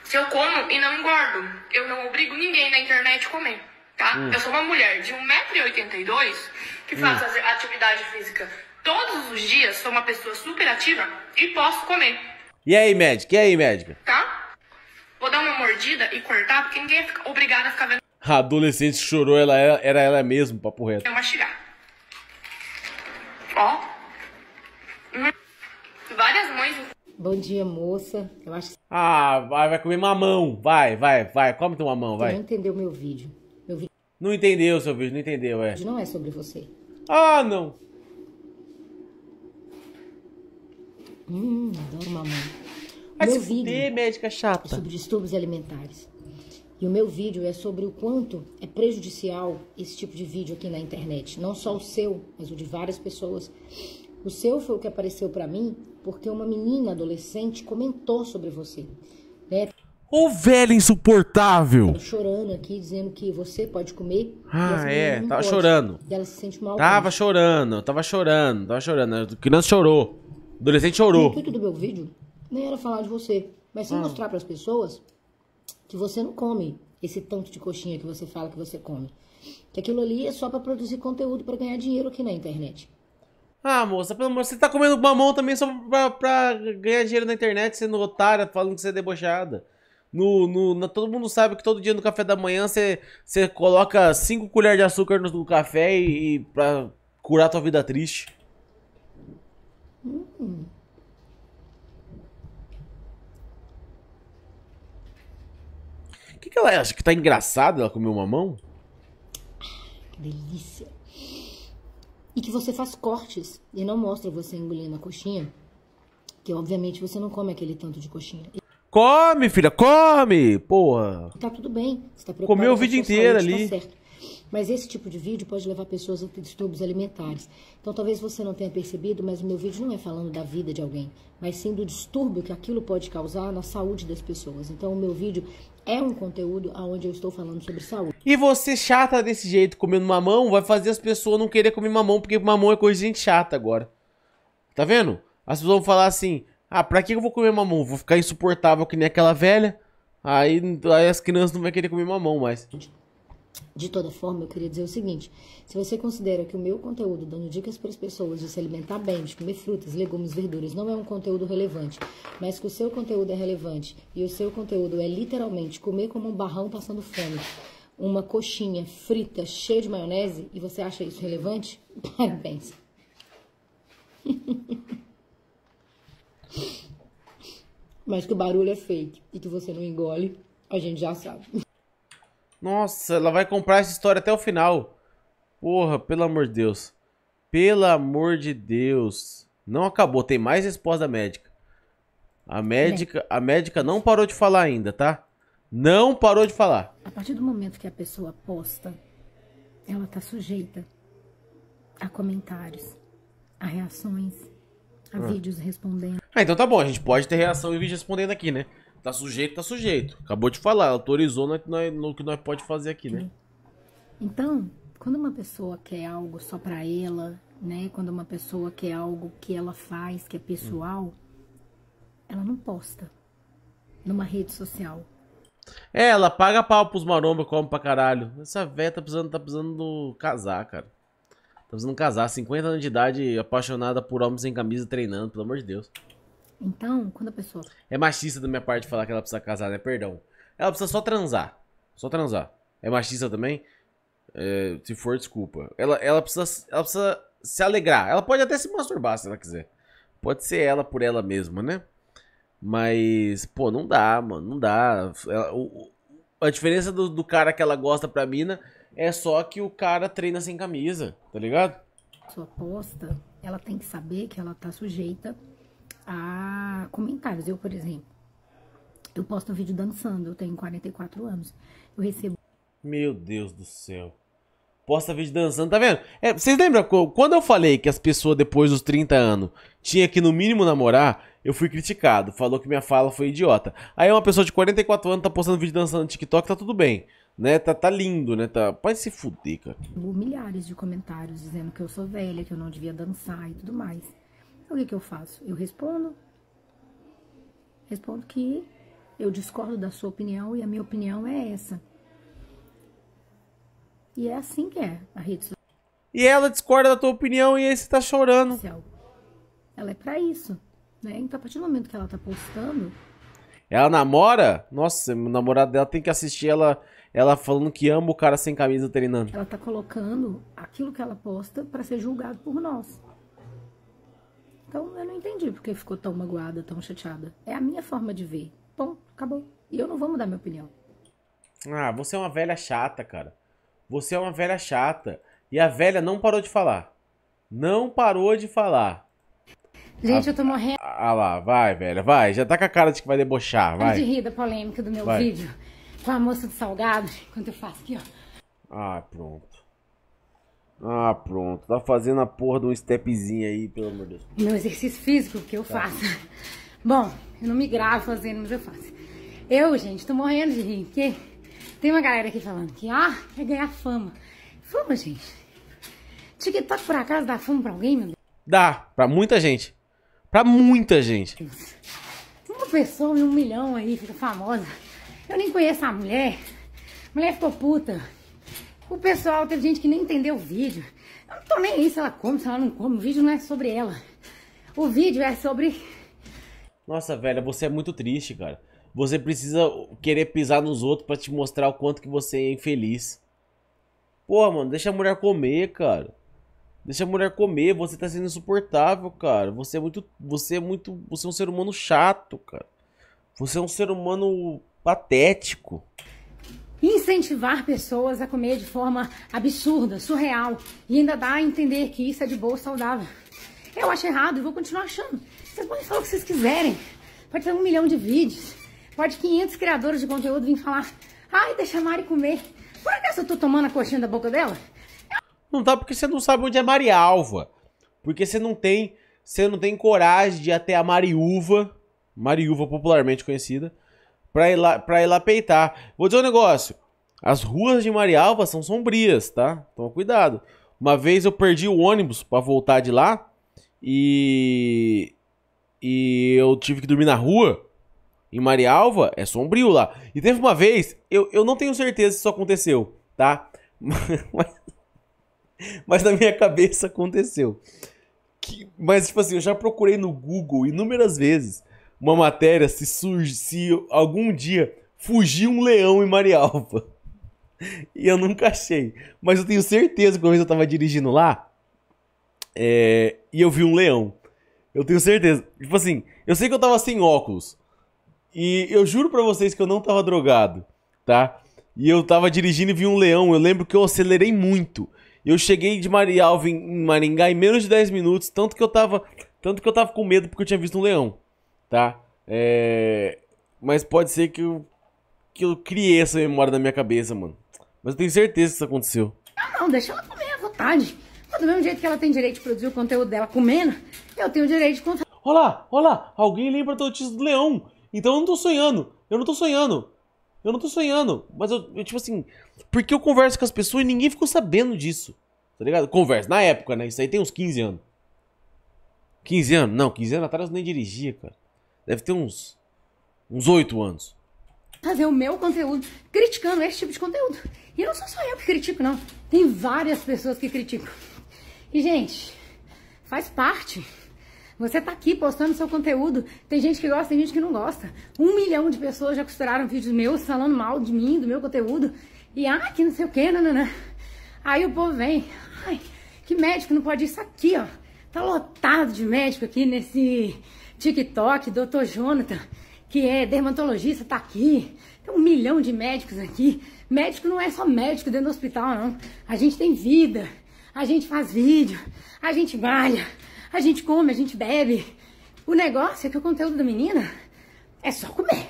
se eu como e não engordo. Eu não obrigo ninguém na internet a comer, tá? Hum. Eu sou uma mulher de 1,82m que hum. faz atividade física todos os dias, sou uma pessoa super ativa e posso comer. E aí, médica? E aí, médica? Tá? Vou dar uma mordida e cortar, porque ninguém ficar obrigado a ficar vendo. A adolescente chorou, ela era, era ela mesmo, papo reto. Eu é mastigar. Ó. Hum. Várias mães. Bom dia, moça. Eu acho que... Ah, vai, vai comer mamão. Vai, vai, vai. Come tua mamão, vai. Você não entendeu meu vídeo. meu vídeo. Não entendeu, seu vídeo. Não entendeu, é. Não é sobre você. Ah, não. Hum, adoro mamão. Vai meu se fuder, médica é chata. É sobre distúrbios alimentares. E o meu vídeo é sobre o quanto é prejudicial esse tipo de vídeo aqui na internet. Não só o seu, mas o de várias pessoas. O seu foi o que apareceu para mim porque uma menina adolescente comentou sobre você. Né? Ô velho insuportável! Chorando aqui, dizendo que você pode comer. Ah, é, tava pode. chorando. E ela se sente mal. Tava chorando, tava chorando, tava chorando. A criança chorou. O adolescente chorou. O intuito do meu vídeo nem era falar de você, mas sim hum. mostrar para as pessoas que você não come esse tanto de coxinha que você fala que você come. Que aquilo ali é só para produzir conteúdo para ganhar dinheiro aqui na internet. Ah, moça, pelo amor, você tá comendo mamão também só para ganhar dinheiro na internet, sendo otária, falando que você é debochada. No, no, todo mundo sabe que todo dia no café da manhã você, você coloca 5 colheres de açúcar no, no café e, e pra curar tua vida triste. Hum. Ela é, acha que tá engraçado ela comer uma mão? Delícia. E que você faz cortes e não mostra você engolindo a coxinha. Que obviamente você não come aquele tanto de coxinha. Come, filha, come! Porra! Tá tudo bem. Você tá Comeu o vídeo inteiro tá ali. Tá certo. Mas esse tipo de vídeo pode levar pessoas a ter distúrbios alimentares. Então talvez você não tenha percebido, mas o meu vídeo não é falando da vida de alguém, mas sim do distúrbio que aquilo pode causar na saúde das pessoas. Então o meu vídeo é um conteúdo onde eu estou falando sobre saúde. E você chata desse jeito comendo mamão vai fazer as pessoas não querer comer mamão, porque mamão é coisa de gente chata agora. Tá vendo? As pessoas vão falar assim: ah, pra que eu vou comer mamão? Vou ficar insuportável que nem aquela velha. Aí, aí as crianças não vão querer comer mamão mais. De toda forma, eu queria dizer o seguinte: se você considera que o meu conteúdo dando dicas para as pessoas de se alimentar bem, de comer frutas, legumes, verduras, não é um conteúdo relevante, mas que o seu conteúdo é relevante e o seu conteúdo é literalmente comer como um barrão passando fome, uma coxinha frita cheia de maionese, e você acha isso relevante, parabéns. mas que o barulho é fake e que você não engole, a gente já sabe. Nossa, ela vai comprar essa história até o final. Porra, pelo amor de Deus. Pelo amor de Deus. Não acabou, tem mais resposta da médica. A médica, a médica não parou de falar ainda, tá? Não parou de falar. A partir do momento que a pessoa posta, ela tá sujeita a comentários, a reações, a ah. vídeos respondendo. Ah, então tá bom, a gente pode ter reação e vídeo respondendo aqui, né? Tá sujeito, tá sujeito. Acabou de falar, autorizou no, né, no que nós pode fazer aqui, né? Então, quando uma pessoa quer algo só para ela, né? Quando uma pessoa quer algo que ela faz, que é pessoal, hum. ela não posta numa rede social. É, ela paga pau pros maromba, come pra caralho. Essa véia tá precisando, tá precisando casar, cara. Tá precisando casar, 50 anos de idade, apaixonada por homens sem camisa, treinando, pelo amor de Deus. Então, quando a pessoa. É machista da minha parte falar que ela precisa casar, né? Perdão. Ela precisa só transar. Só transar. É machista também? É, se for, desculpa. Ela, ela, precisa, ela precisa se alegrar. Ela pode até se masturbar se ela quiser. Pode ser ela por ela mesma, né? Mas, pô, não dá, mano. Não dá. Ela, o, a diferença do, do, cara que ela gosta pra mina é só que o cara treina sem camisa, tá ligado? Sua aposta, ela tem que saber que ela tá sujeita a comentários. Eu, por exemplo, eu posto um vídeo dançando, eu tenho 44 anos. Eu recebo. Meu Deus do céu. Posta vídeo dançando, tá vendo? É, vocês lembram quando eu falei que as pessoas depois dos 30 anos tinha que no mínimo namorar? Eu fui criticado, falou que minha fala foi idiota. Aí uma pessoa de 44 anos tá postando vídeo dançando no TikTok, tá tudo bem. Né? Tá, tá lindo, né? Tá... Pode se fuder, cara. Milhares de comentários dizendo que eu sou velha, que eu não devia dançar e tudo mais. Então, o que, que eu faço? Eu respondo. Respondo que eu discordo da sua opinião e a minha opinião é essa. E é assim que é a rede social. E ela discorda da tua opinião e aí você tá chorando. Ela é para isso, né? Então, a partir do momento que ela tá postando. Ela namora? Nossa, o namorado dela tem que assistir ela, ela falando que ama o cara sem camisa treinando. Ela tá colocando aquilo que ela posta para ser julgado por nós. Então eu não entendi porque ficou tão magoada, tão chateada. É a minha forma de ver. Bom, acabou. E eu não vou mudar minha opinião. Ah, você é uma velha chata, cara. Você é uma velha chata. E a velha não parou de falar. Não parou de falar. Gente, a, eu tô ah, morrendo. Ah, ah lá, vai, velha, vai. Já tá com a cara de que vai debochar, vai. de rir da polêmica do meu vai. vídeo com a moça do salgado, enquanto eu faço aqui, ó. Ah, pronto. Ah, pronto. Tá fazendo a porra de um stepzinho aí, pelo amor de Deus. Meu exercício físico que eu tá. faço. Bom, eu não me gravo fazendo, mas eu faço. Eu, gente, tô morrendo de rir, porque tem uma galera aqui falando que, ah, é ganhar fama. Fama, gente. TikTok por acaso dá fama pra alguém, meu Deus? Dá, pra muita gente. Pra muita gente. Uma pessoa em um milhão aí fica famosa. Eu nem conheço a mulher. A mulher ficou puta. O pessoal, teve gente que nem entendeu o vídeo. Eu não tô nem aí se ela come, se ela não come. O vídeo não é sobre ela. O vídeo é sobre. Nossa, velho, você é muito triste, cara. Você precisa querer pisar nos outros para te mostrar o quanto que você é infeliz. Porra, mano, deixa a mulher comer, cara. Deixa a mulher comer, você tá sendo insuportável, cara. Você é muito. Você é muito. Você é um ser humano chato, cara. Você é um ser humano patético incentivar pessoas a comer de forma absurda, surreal, e ainda dá a entender que isso é de boa saudável. Eu acho errado e vou continuar achando. Vocês podem falar o que vocês quiserem. Pode ter um milhão de vídeos. Pode 500 criadores de conteúdo vir falar. Ai, deixa a Mari comer. Por acaso eu tô tomando a coxinha da boca dela? Não tá porque você não sabe onde é Mari Alva. Porque você não tem, você não tem coragem de ir até a Mariúva, Mariúva popularmente conhecida, para ir, lá, pra ir lá peitar. Vou dizer um negócio. As ruas de Marialva são sombrias, tá? Então cuidado. Uma vez eu perdi o ônibus para voltar de lá e e eu tive que dormir na rua. Em Marialva é sombrio lá. E teve uma vez, eu, eu não tenho certeza se isso aconteceu, tá? Mas, mas na minha cabeça aconteceu. Que, mas tipo assim, eu já procurei no Google inúmeras vezes uma matéria se, surge, se algum dia fugir um leão em Marialva. E eu nunca achei. Mas eu tenho certeza que uma vez eu tava dirigindo lá é, e eu vi um leão. Eu tenho certeza. Tipo assim, eu sei que eu tava sem óculos. E eu juro para vocês que eu não tava drogado, tá? E eu tava dirigindo e vi um leão. Eu lembro que eu acelerei muito. Eu cheguei de Marialva em Maringá em menos de 10 minutos, tanto que eu tava, tanto que eu tava com medo porque eu tinha visto um leão tá? É... Mas pode ser que eu, que eu criei essa memória na minha cabeça, mano. Mas eu tenho certeza que isso aconteceu. Não, não, deixa ela comer à vontade. Mas tá do mesmo jeito que ela tem direito de produzir o conteúdo dela comendo, eu tenho direito de contar. Olha lá, olha lá, alguém lembra do notícia do leão. Então eu não tô sonhando, eu não tô sonhando. Eu não tô sonhando, mas eu, eu, tipo assim, porque eu converso com as pessoas e ninguém ficou sabendo disso, tá ligado? Conversa, na época, né? Isso aí tem uns 15 anos. 15 anos? Não, 15 anos atrás eu nem dirigia, cara. Deve ter uns. uns oito anos. Fazer o meu conteúdo criticando esse tipo de conteúdo. E não sou só eu que critico, não. Tem várias pessoas que criticam. E, gente, faz parte. Você tá aqui postando seu conteúdo. Tem gente que gosta, tem gente que não gosta. Um milhão de pessoas já costuraram vídeos meus falando mal de mim, do meu conteúdo. E ah, que não sei o que, nananã. Aí o povo vem. Ai, que médico não pode isso aqui, ó. Tá lotado de médico aqui nesse TikTok, Dr. Jonathan, que é dermatologista, tá aqui. Tem um milhão de médicos aqui. Médico não é só médico dentro do hospital, não. A gente tem vida, a gente faz vídeo, a gente malha, a gente come, a gente bebe. O negócio é que o conteúdo da menina é só comer.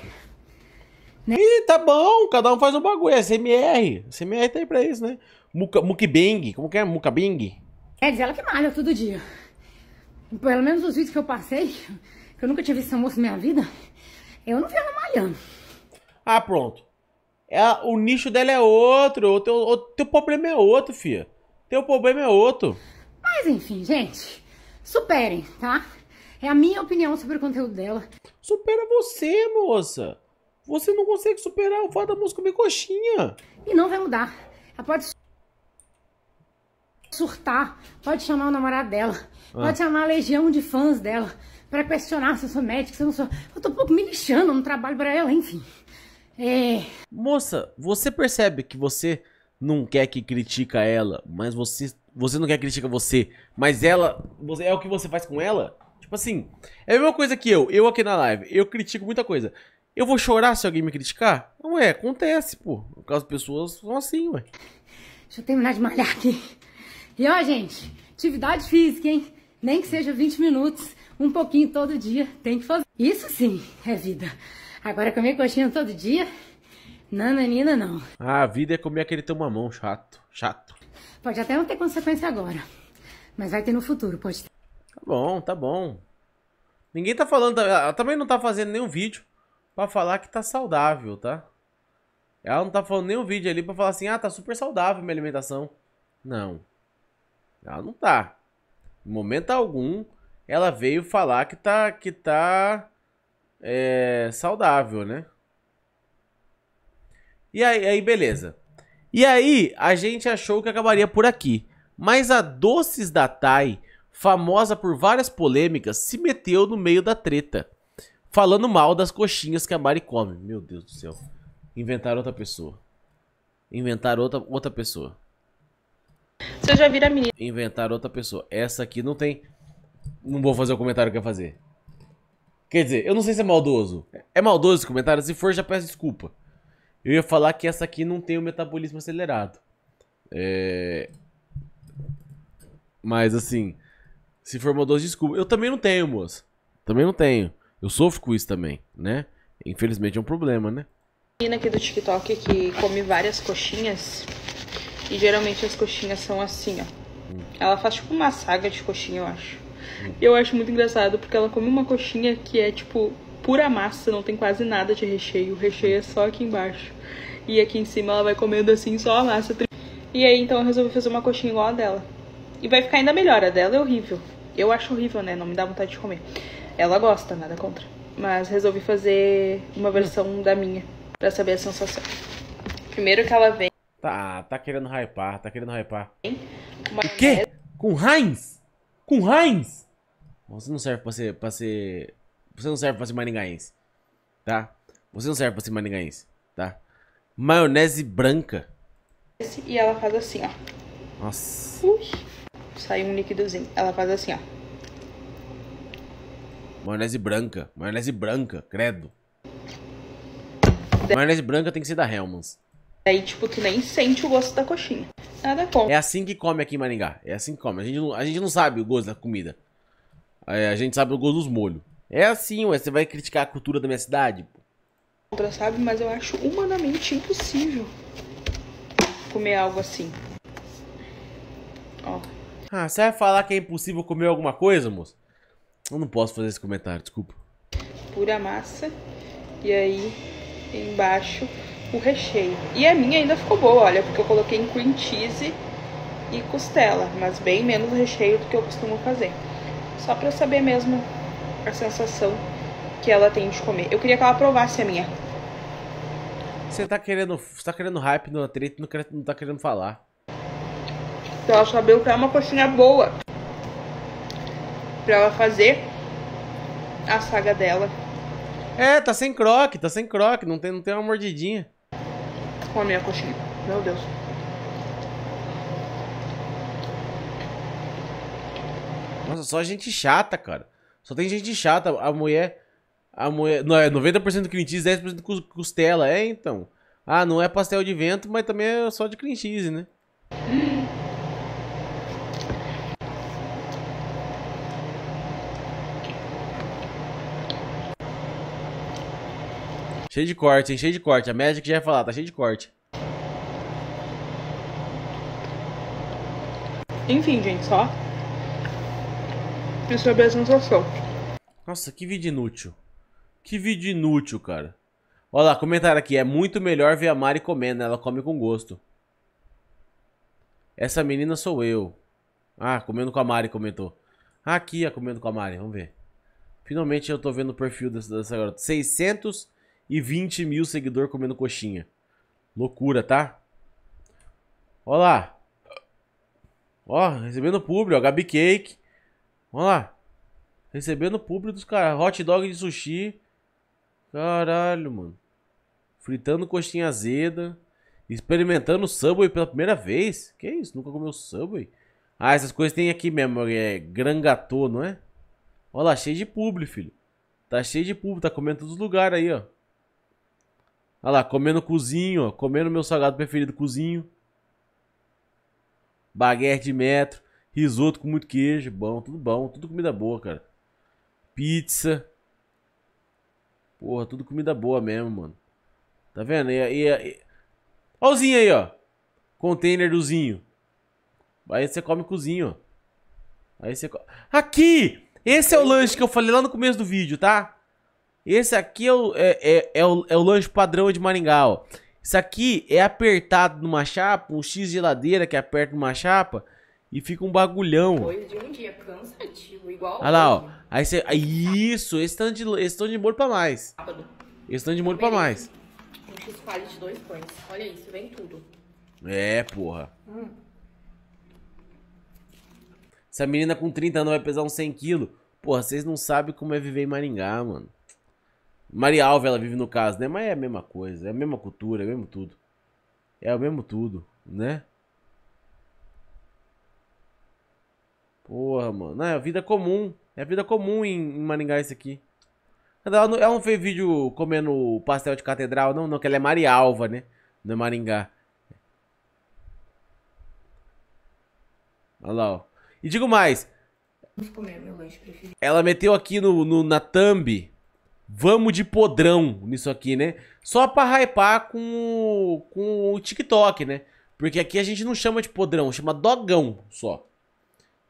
Né? Ih, tá bom, cada um faz um bagulho, é CMR. CMR tem tá pra isso, né? Mukbang, como que é? Mukbang? É, diz ela que malha todo dia. Pelo menos os vídeos que eu passei, eu nunca tinha visto essa moça na minha vida, eu não vi ela malhando. Ah, pronto. É, o nicho dela é outro, o teu, o teu problema é outro, fia. Teu problema é outro. Mas enfim, gente, superem, tá? É a minha opinião sobre o conteúdo dela. Supera você, moça. Você não consegue superar o fato da moça comer coxinha. E não vai mudar. Ela pode surtar, pode chamar o namorado dela, ah. pode chamar a legião de fãs dela, para questionar se eu sou médica, se eu não sou. Eu tô um pouco me lixando, não trabalho para ela, enfim. É... Moça, você percebe que você não quer que critica ela, mas você você não quer que critica você, mas ela você, é o que você faz com ela? Tipo assim, é a mesma coisa que eu, eu aqui na live, eu critico muita coisa. Eu vou chorar se alguém me criticar? Não é, acontece, pô. Por causa de pessoas são assim, ué. Deixa eu terminar de malhar aqui. E ó, gente, atividade física, hein? Nem que seja 20 minutos um pouquinho todo dia tem que fazer. Isso sim é vida. Agora comer coxinha todo dia, nananina não. Ah, a vida é comer aquele teu mamão, chato, chato. Pode até não ter consequência agora, mas vai ter no futuro, pode ter. Tá bom, tá bom. Ninguém tá falando, tá, ela também não tá fazendo nenhum vídeo pra falar que tá saudável, tá? Ela não tá falando nenhum vídeo ali pra falar assim, ah, tá super saudável minha alimentação. Não. Ela não tá. Em momento algum, ela veio falar que tá, que tá é, saudável, né? E aí, aí, beleza. E aí, a gente achou que acabaria por aqui. Mas a Doces da Thai, famosa por várias polêmicas, se meteu no meio da treta. Falando mal das coxinhas que a Mari come. Meu Deus do céu. Inventaram outra pessoa. Inventaram outra, outra pessoa. Você já vira menina. Inventaram outra pessoa. Essa aqui não tem. Não vou fazer o comentário que eu fazer. Quer dizer, eu não sei se é maldoso. É maldoso esse comentário? Se for, já peço desculpa. Eu ia falar que essa aqui não tem o metabolismo acelerado. É... Mas assim, se for maldoso, desculpa. Eu também não tenho, moça. Também não tenho. Eu sofro com isso também, né? Infelizmente é um problema, né? Menina aqui do TikTok que come várias coxinhas. E geralmente as coxinhas são assim, ó. Hum. Ela faz tipo uma saga de coxinha, eu acho. E eu acho muito engraçado porque ela come uma coxinha que é tipo pura massa, não tem quase nada de recheio. O recheio é só aqui embaixo. E aqui em cima ela vai comendo assim só a massa. E aí então eu resolvi fazer uma coxinha igual a dela. E vai ficar ainda melhor, a dela é horrível. Eu acho horrível, né? Não me dá vontade de comer. Ela gosta, nada contra. Mas resolvi fazer uma versão da minha, pra saber a sensação. Primeiro que ela vem. Tá, tá querendo hypar, tá querendo hypar. Uma... O quê? Com Heinz? Com Heinz? Você não serve pra ser, pra ser. Você não serve pra ser maringaense. Tá? Você não serve pra ser maringaense. Tá? Maionese branca. E ela faz assim, ó. Nossa. Ui. Saiu um líquidozinho. Ela faz assim, ó. Maionese branca. Maionese branca, credo. Maionese branca tem que ser da Hellmann's. Daí, tipo, tu nem sente o gosto da coxinha. Nada contra. É assim que come aqui em Maringá. É assim que come. A gente não, a gente não sabe o gosto da comida. É, a gente sabe o gosto dos molhos. É assim, ué. Você vai criticar a cultura da minha cidade? Outra sabe? Mas eu acho humanamente impossível comer algo assim. Ó. Ah, você vai falar que é impossível comer alguma coisa, moço? Eu não posso fazer esse comentário, desculpa. Pura massa. E aí, embaixo, o recheio. E a minha ainda ficou boa, olha, porque eu coloquei em cream cheese e costela, mas bem menos recheio do que eu costumo fazer. Só pra eu saber mesmo a sensação que ela tem de comer. Eu queria que ela provasse a minha. Você tá querendo, você tá querendo hype no atrito, não, não tá querendo falar. Pra ela saber o que é uma coxinha boa. Pra ela fazer a saga dela. É, tá sem croque, tá sem croque, não tem, não tem uma mordidinha com a minha coxinha. Meu Deus. Nossa, só gente chata, cara. Só tem gente chata. A mulher. A mulher. Não, é 90% cream cheese, 10% costela. É, então. Ah, não é pastel de vento, mas também é só de cream cheese, né? Hum. Cheio de corte, hein? Cheio de corte. A médica já ia falar, tá cheio de corte. Enfim, gente, só. E é a sensação. Nossa, que vídeo inútil. Que vídeo inútil, cara. Olha lá, comentário aqui. É muito melhor ver a Mari comendo. Né? Ela come com gosto. Essa menina sou eu. Ah, comendo com a Mari, comentou. aqui, comendo com a Mari. Vamos ver. Finalmente eu tô vendo o perfil dessa, dessa garota. 600 e 20 mil seguidor comendo coxinha. Loucura, tá? Olha lá. Ó, recebendo publi, ó. Gabi Cake. Olha lá. Recebendo publi dos caras. Hot dog de sushi. Caralho, mano. Fritando coxinha azeda. Experimentando Subway pela primeira vez. Que isso? Nunca comeu Subway? Ah, essas coisas tem aqui mesmo. É grangatô, não é? Olha lá, cheio de publi, filho. Tá cheio de publi. Tá comendo todos os lugares aí, ó. Olha lá, comendo cozinho, ó, comendo meu salgado preferido, cozinho. Baguete de metro, risoto com muito queijo, bom, tudo bom, tudo comida boa, cara. Pizza. Porra, tudo comida boa mesmo, mano. Tá vendo? E, e, e... o Zinho aí, ó. Container do Zinho. Aí você come cozinho, ó. Aí você... Aqui! Esse é o lanche que eu falei lá no começo do vídeo, tá? Esse aqui é o, é, é, é o, é o lanche padrão de Maringá, ó. Isso aqui é apertado numa chapa, um X geladeira que aperta numa chapa e fica um bagulhão. Coisa de um dia cansativo, igual. Olha lá, ó. Aí você. Isso, esse tanto de, esse tanto de molho pra mais. Esse tanto de molho pra mais. Um X de dois pães. Olha isso, vem tudo. É, porra. Hum. Essa menina com 30 anos vai pesar uns 100 quilos. Porra, vocês não sabem como é viver em Maringá, mano. Maria Alva, ela vive no caso, né? Mas é a mesma coisa, é a mesma cultura, é o mesmo tudo. É o mesmo tudo, né? Porra, mano. Não, é a vida comum. É a vida comum em, em Maringá isso aqui. Ela não, ela não, fez vídeo comendo pastel de catedral, não, não, que ela é Maria Alva, né? é Maringá. Olha lá, ó. E digo mais. Ela meteu aqui no, no na thumb vamos de podrão nisso aqui, né? Só pra hypar com, com o TikTok, né? Porque aqui a gente não chama de podrão, chama dogão só.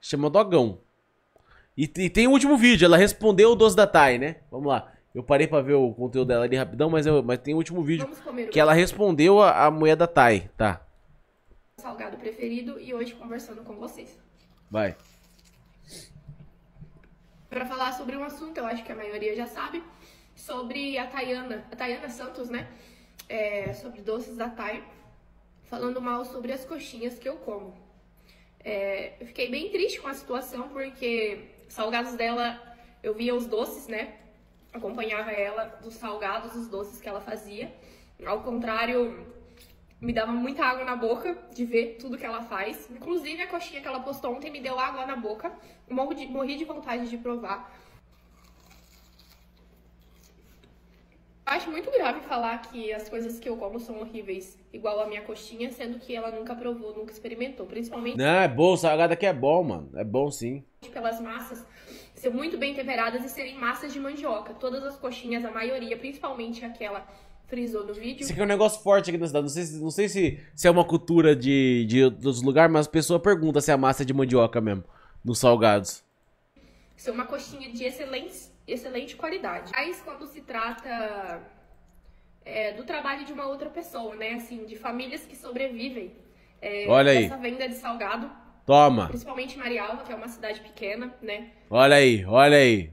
Chama dogão. E, e tem o último vídeo, ela respondeu o Doce da Thay, né? Vamos lá. Eu parei pra ver o conteúdo dela ali rapidão, mas, eu, mas tem o último vídeo que ela respondeu a, a mulher da Thay, tá? Salgado preferido e hoje conversando com vocês. Vai. Pra falar sobre um assunto, eu acho que a maioria já sabe, sobre a Tayana, a Tayana Santos, né? É, sobre doces da Thay, falando mal sobre as coxinhas que eu como. É, eu fiquei bem triste com a situação, porque salgados dela, eu via os doces, né? Acompanhava ela dos salgados, os doces que ela fazia. Ao contrário, me dava muita água na boca de ver tudo que ela faz. Inclusive, a coxinha que ela postou ontem me deu água na boca. Morri de, morri de vontade de provar. acho muito grave falar que as coisas que eu como são horríveis, igual a minha coxinha, sendo que ela nunca provou, nunca experimentou, principalmente. Não, é bom, salgado aqui é bom, mano. É bom sim. Pelas massas ser muito bem temperadas e serem massas de mandioca. Todas as coxinhas, a maioria, principalmente aquela frisou no vídeo. Isso aqui é um negócio forte aqui na cidade. Não sei, se, não sei se, se é uma cultura de, de outros lugares, mas a pessoa pergunta se é a massa de mandioca mesmo, nos salgados. Isso é uma coxinha de excelência excelente qualidade. Mas quando se trata é, do trabalho de uma outra pessoa, né? Assim, de famílias que sobrevivem é, Olha aí. essa venda de salgado. Toma. Principalmente Marialva, que é uma cidade pequena, né? Olha aí, olha aí.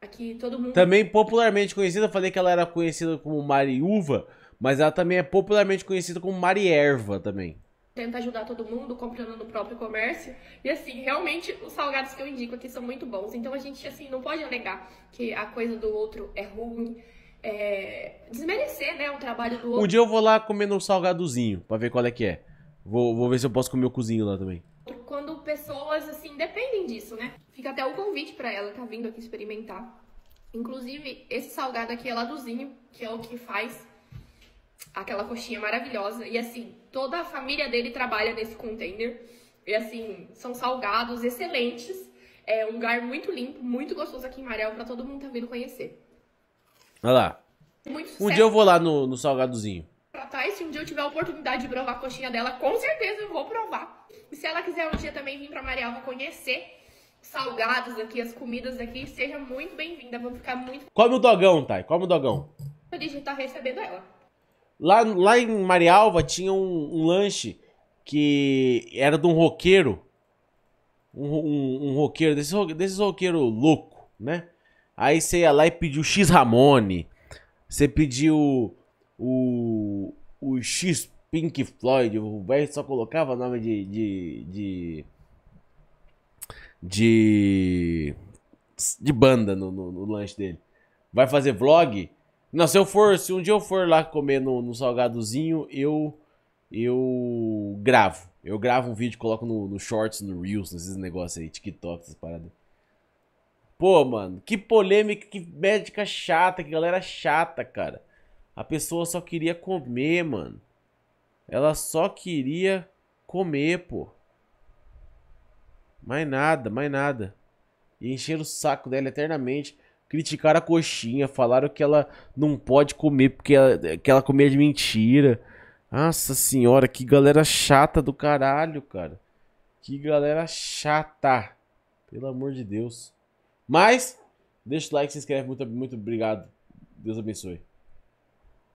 Aqui todo mundo. Também popularmente conhecida, falei que ela era conhecida como Mariúva, mas ela também é popularmente conhecida como Marierva também tenta ajudar todo mundo comprando no próprio comércio. E assim, realmente os salgados que eu indico aqui são muito bons. Então a gente assim não pode negar que a coisa do outro é ruim. É... desmerecer, né, o trabalho do outro. Um dia eu vou lá comer no salgadozinho para ver qual é que é. Vou, vou ver se eu posso comer o cozinho lá também. Quando pessoas assim dependem disso, né? Fica até o convite para ela tá vindo aqui experimentar. Inclusive, esse salgado aqui é lá do Zinho, que é o que faz aquela coxinha maravilhosa. E assim, toda a família dele trabalha nesse container. E assim, são salgados excelentes. É um lugar muito limpo, muito gostoso aqui em Marel, para todo mundo tá vindo conhecer. Olha lá. Muito Um dia eu vou lá no, no Salgadozinho. Pra Thais, se um dia eu tiver a oportunidade de provar a coxinha dela, com certeza eu vou provar. E se ela quiser um dia também vir pra Marialva conhecer salgados aqui, as comidas aqui, seja muito bem-vinda. Vamos ficar muito. Come o dogão, Thay. Come o dogão. Feliz de estar tá recebendo ela. Lá, lá em Marialva tinha um, um lanche que era de um roqueiro. Um, um, um roqueiro, desses, roqueiros roqueiro louco, né? Aí você ia lá e pediu X Ramone. Você pediu o, o X Pink Floyd. O velho só colocava nome de, de, de de de banda no, no, no, lanche dele. Vai fazer vlog? Não, se eu for, se um dia eu for lá comer no, no salgadozinho, eu eu gravo. Eu gravo um vídeo, coloco no, no shorts, no Reels, nesses negócios aí, TikTok, essas paradas. Pô, mano, que polêmica, que médica chata, que galera chata, cara. A pessoa só queria comer, mano. Ela só queria comer, pô. Mais nada, mais nada. E encher o saco dela eternamente criticaram a coxinha, falaram que ela não pode comer porque ela, que ela comia de mentira. Nossa senhora, que galera chata do caralho, cara. Que galera chata. Pelo amor de Deus. Mas, deixa o like, se inscreve. Muito, muito obrigado. Deus abençoe.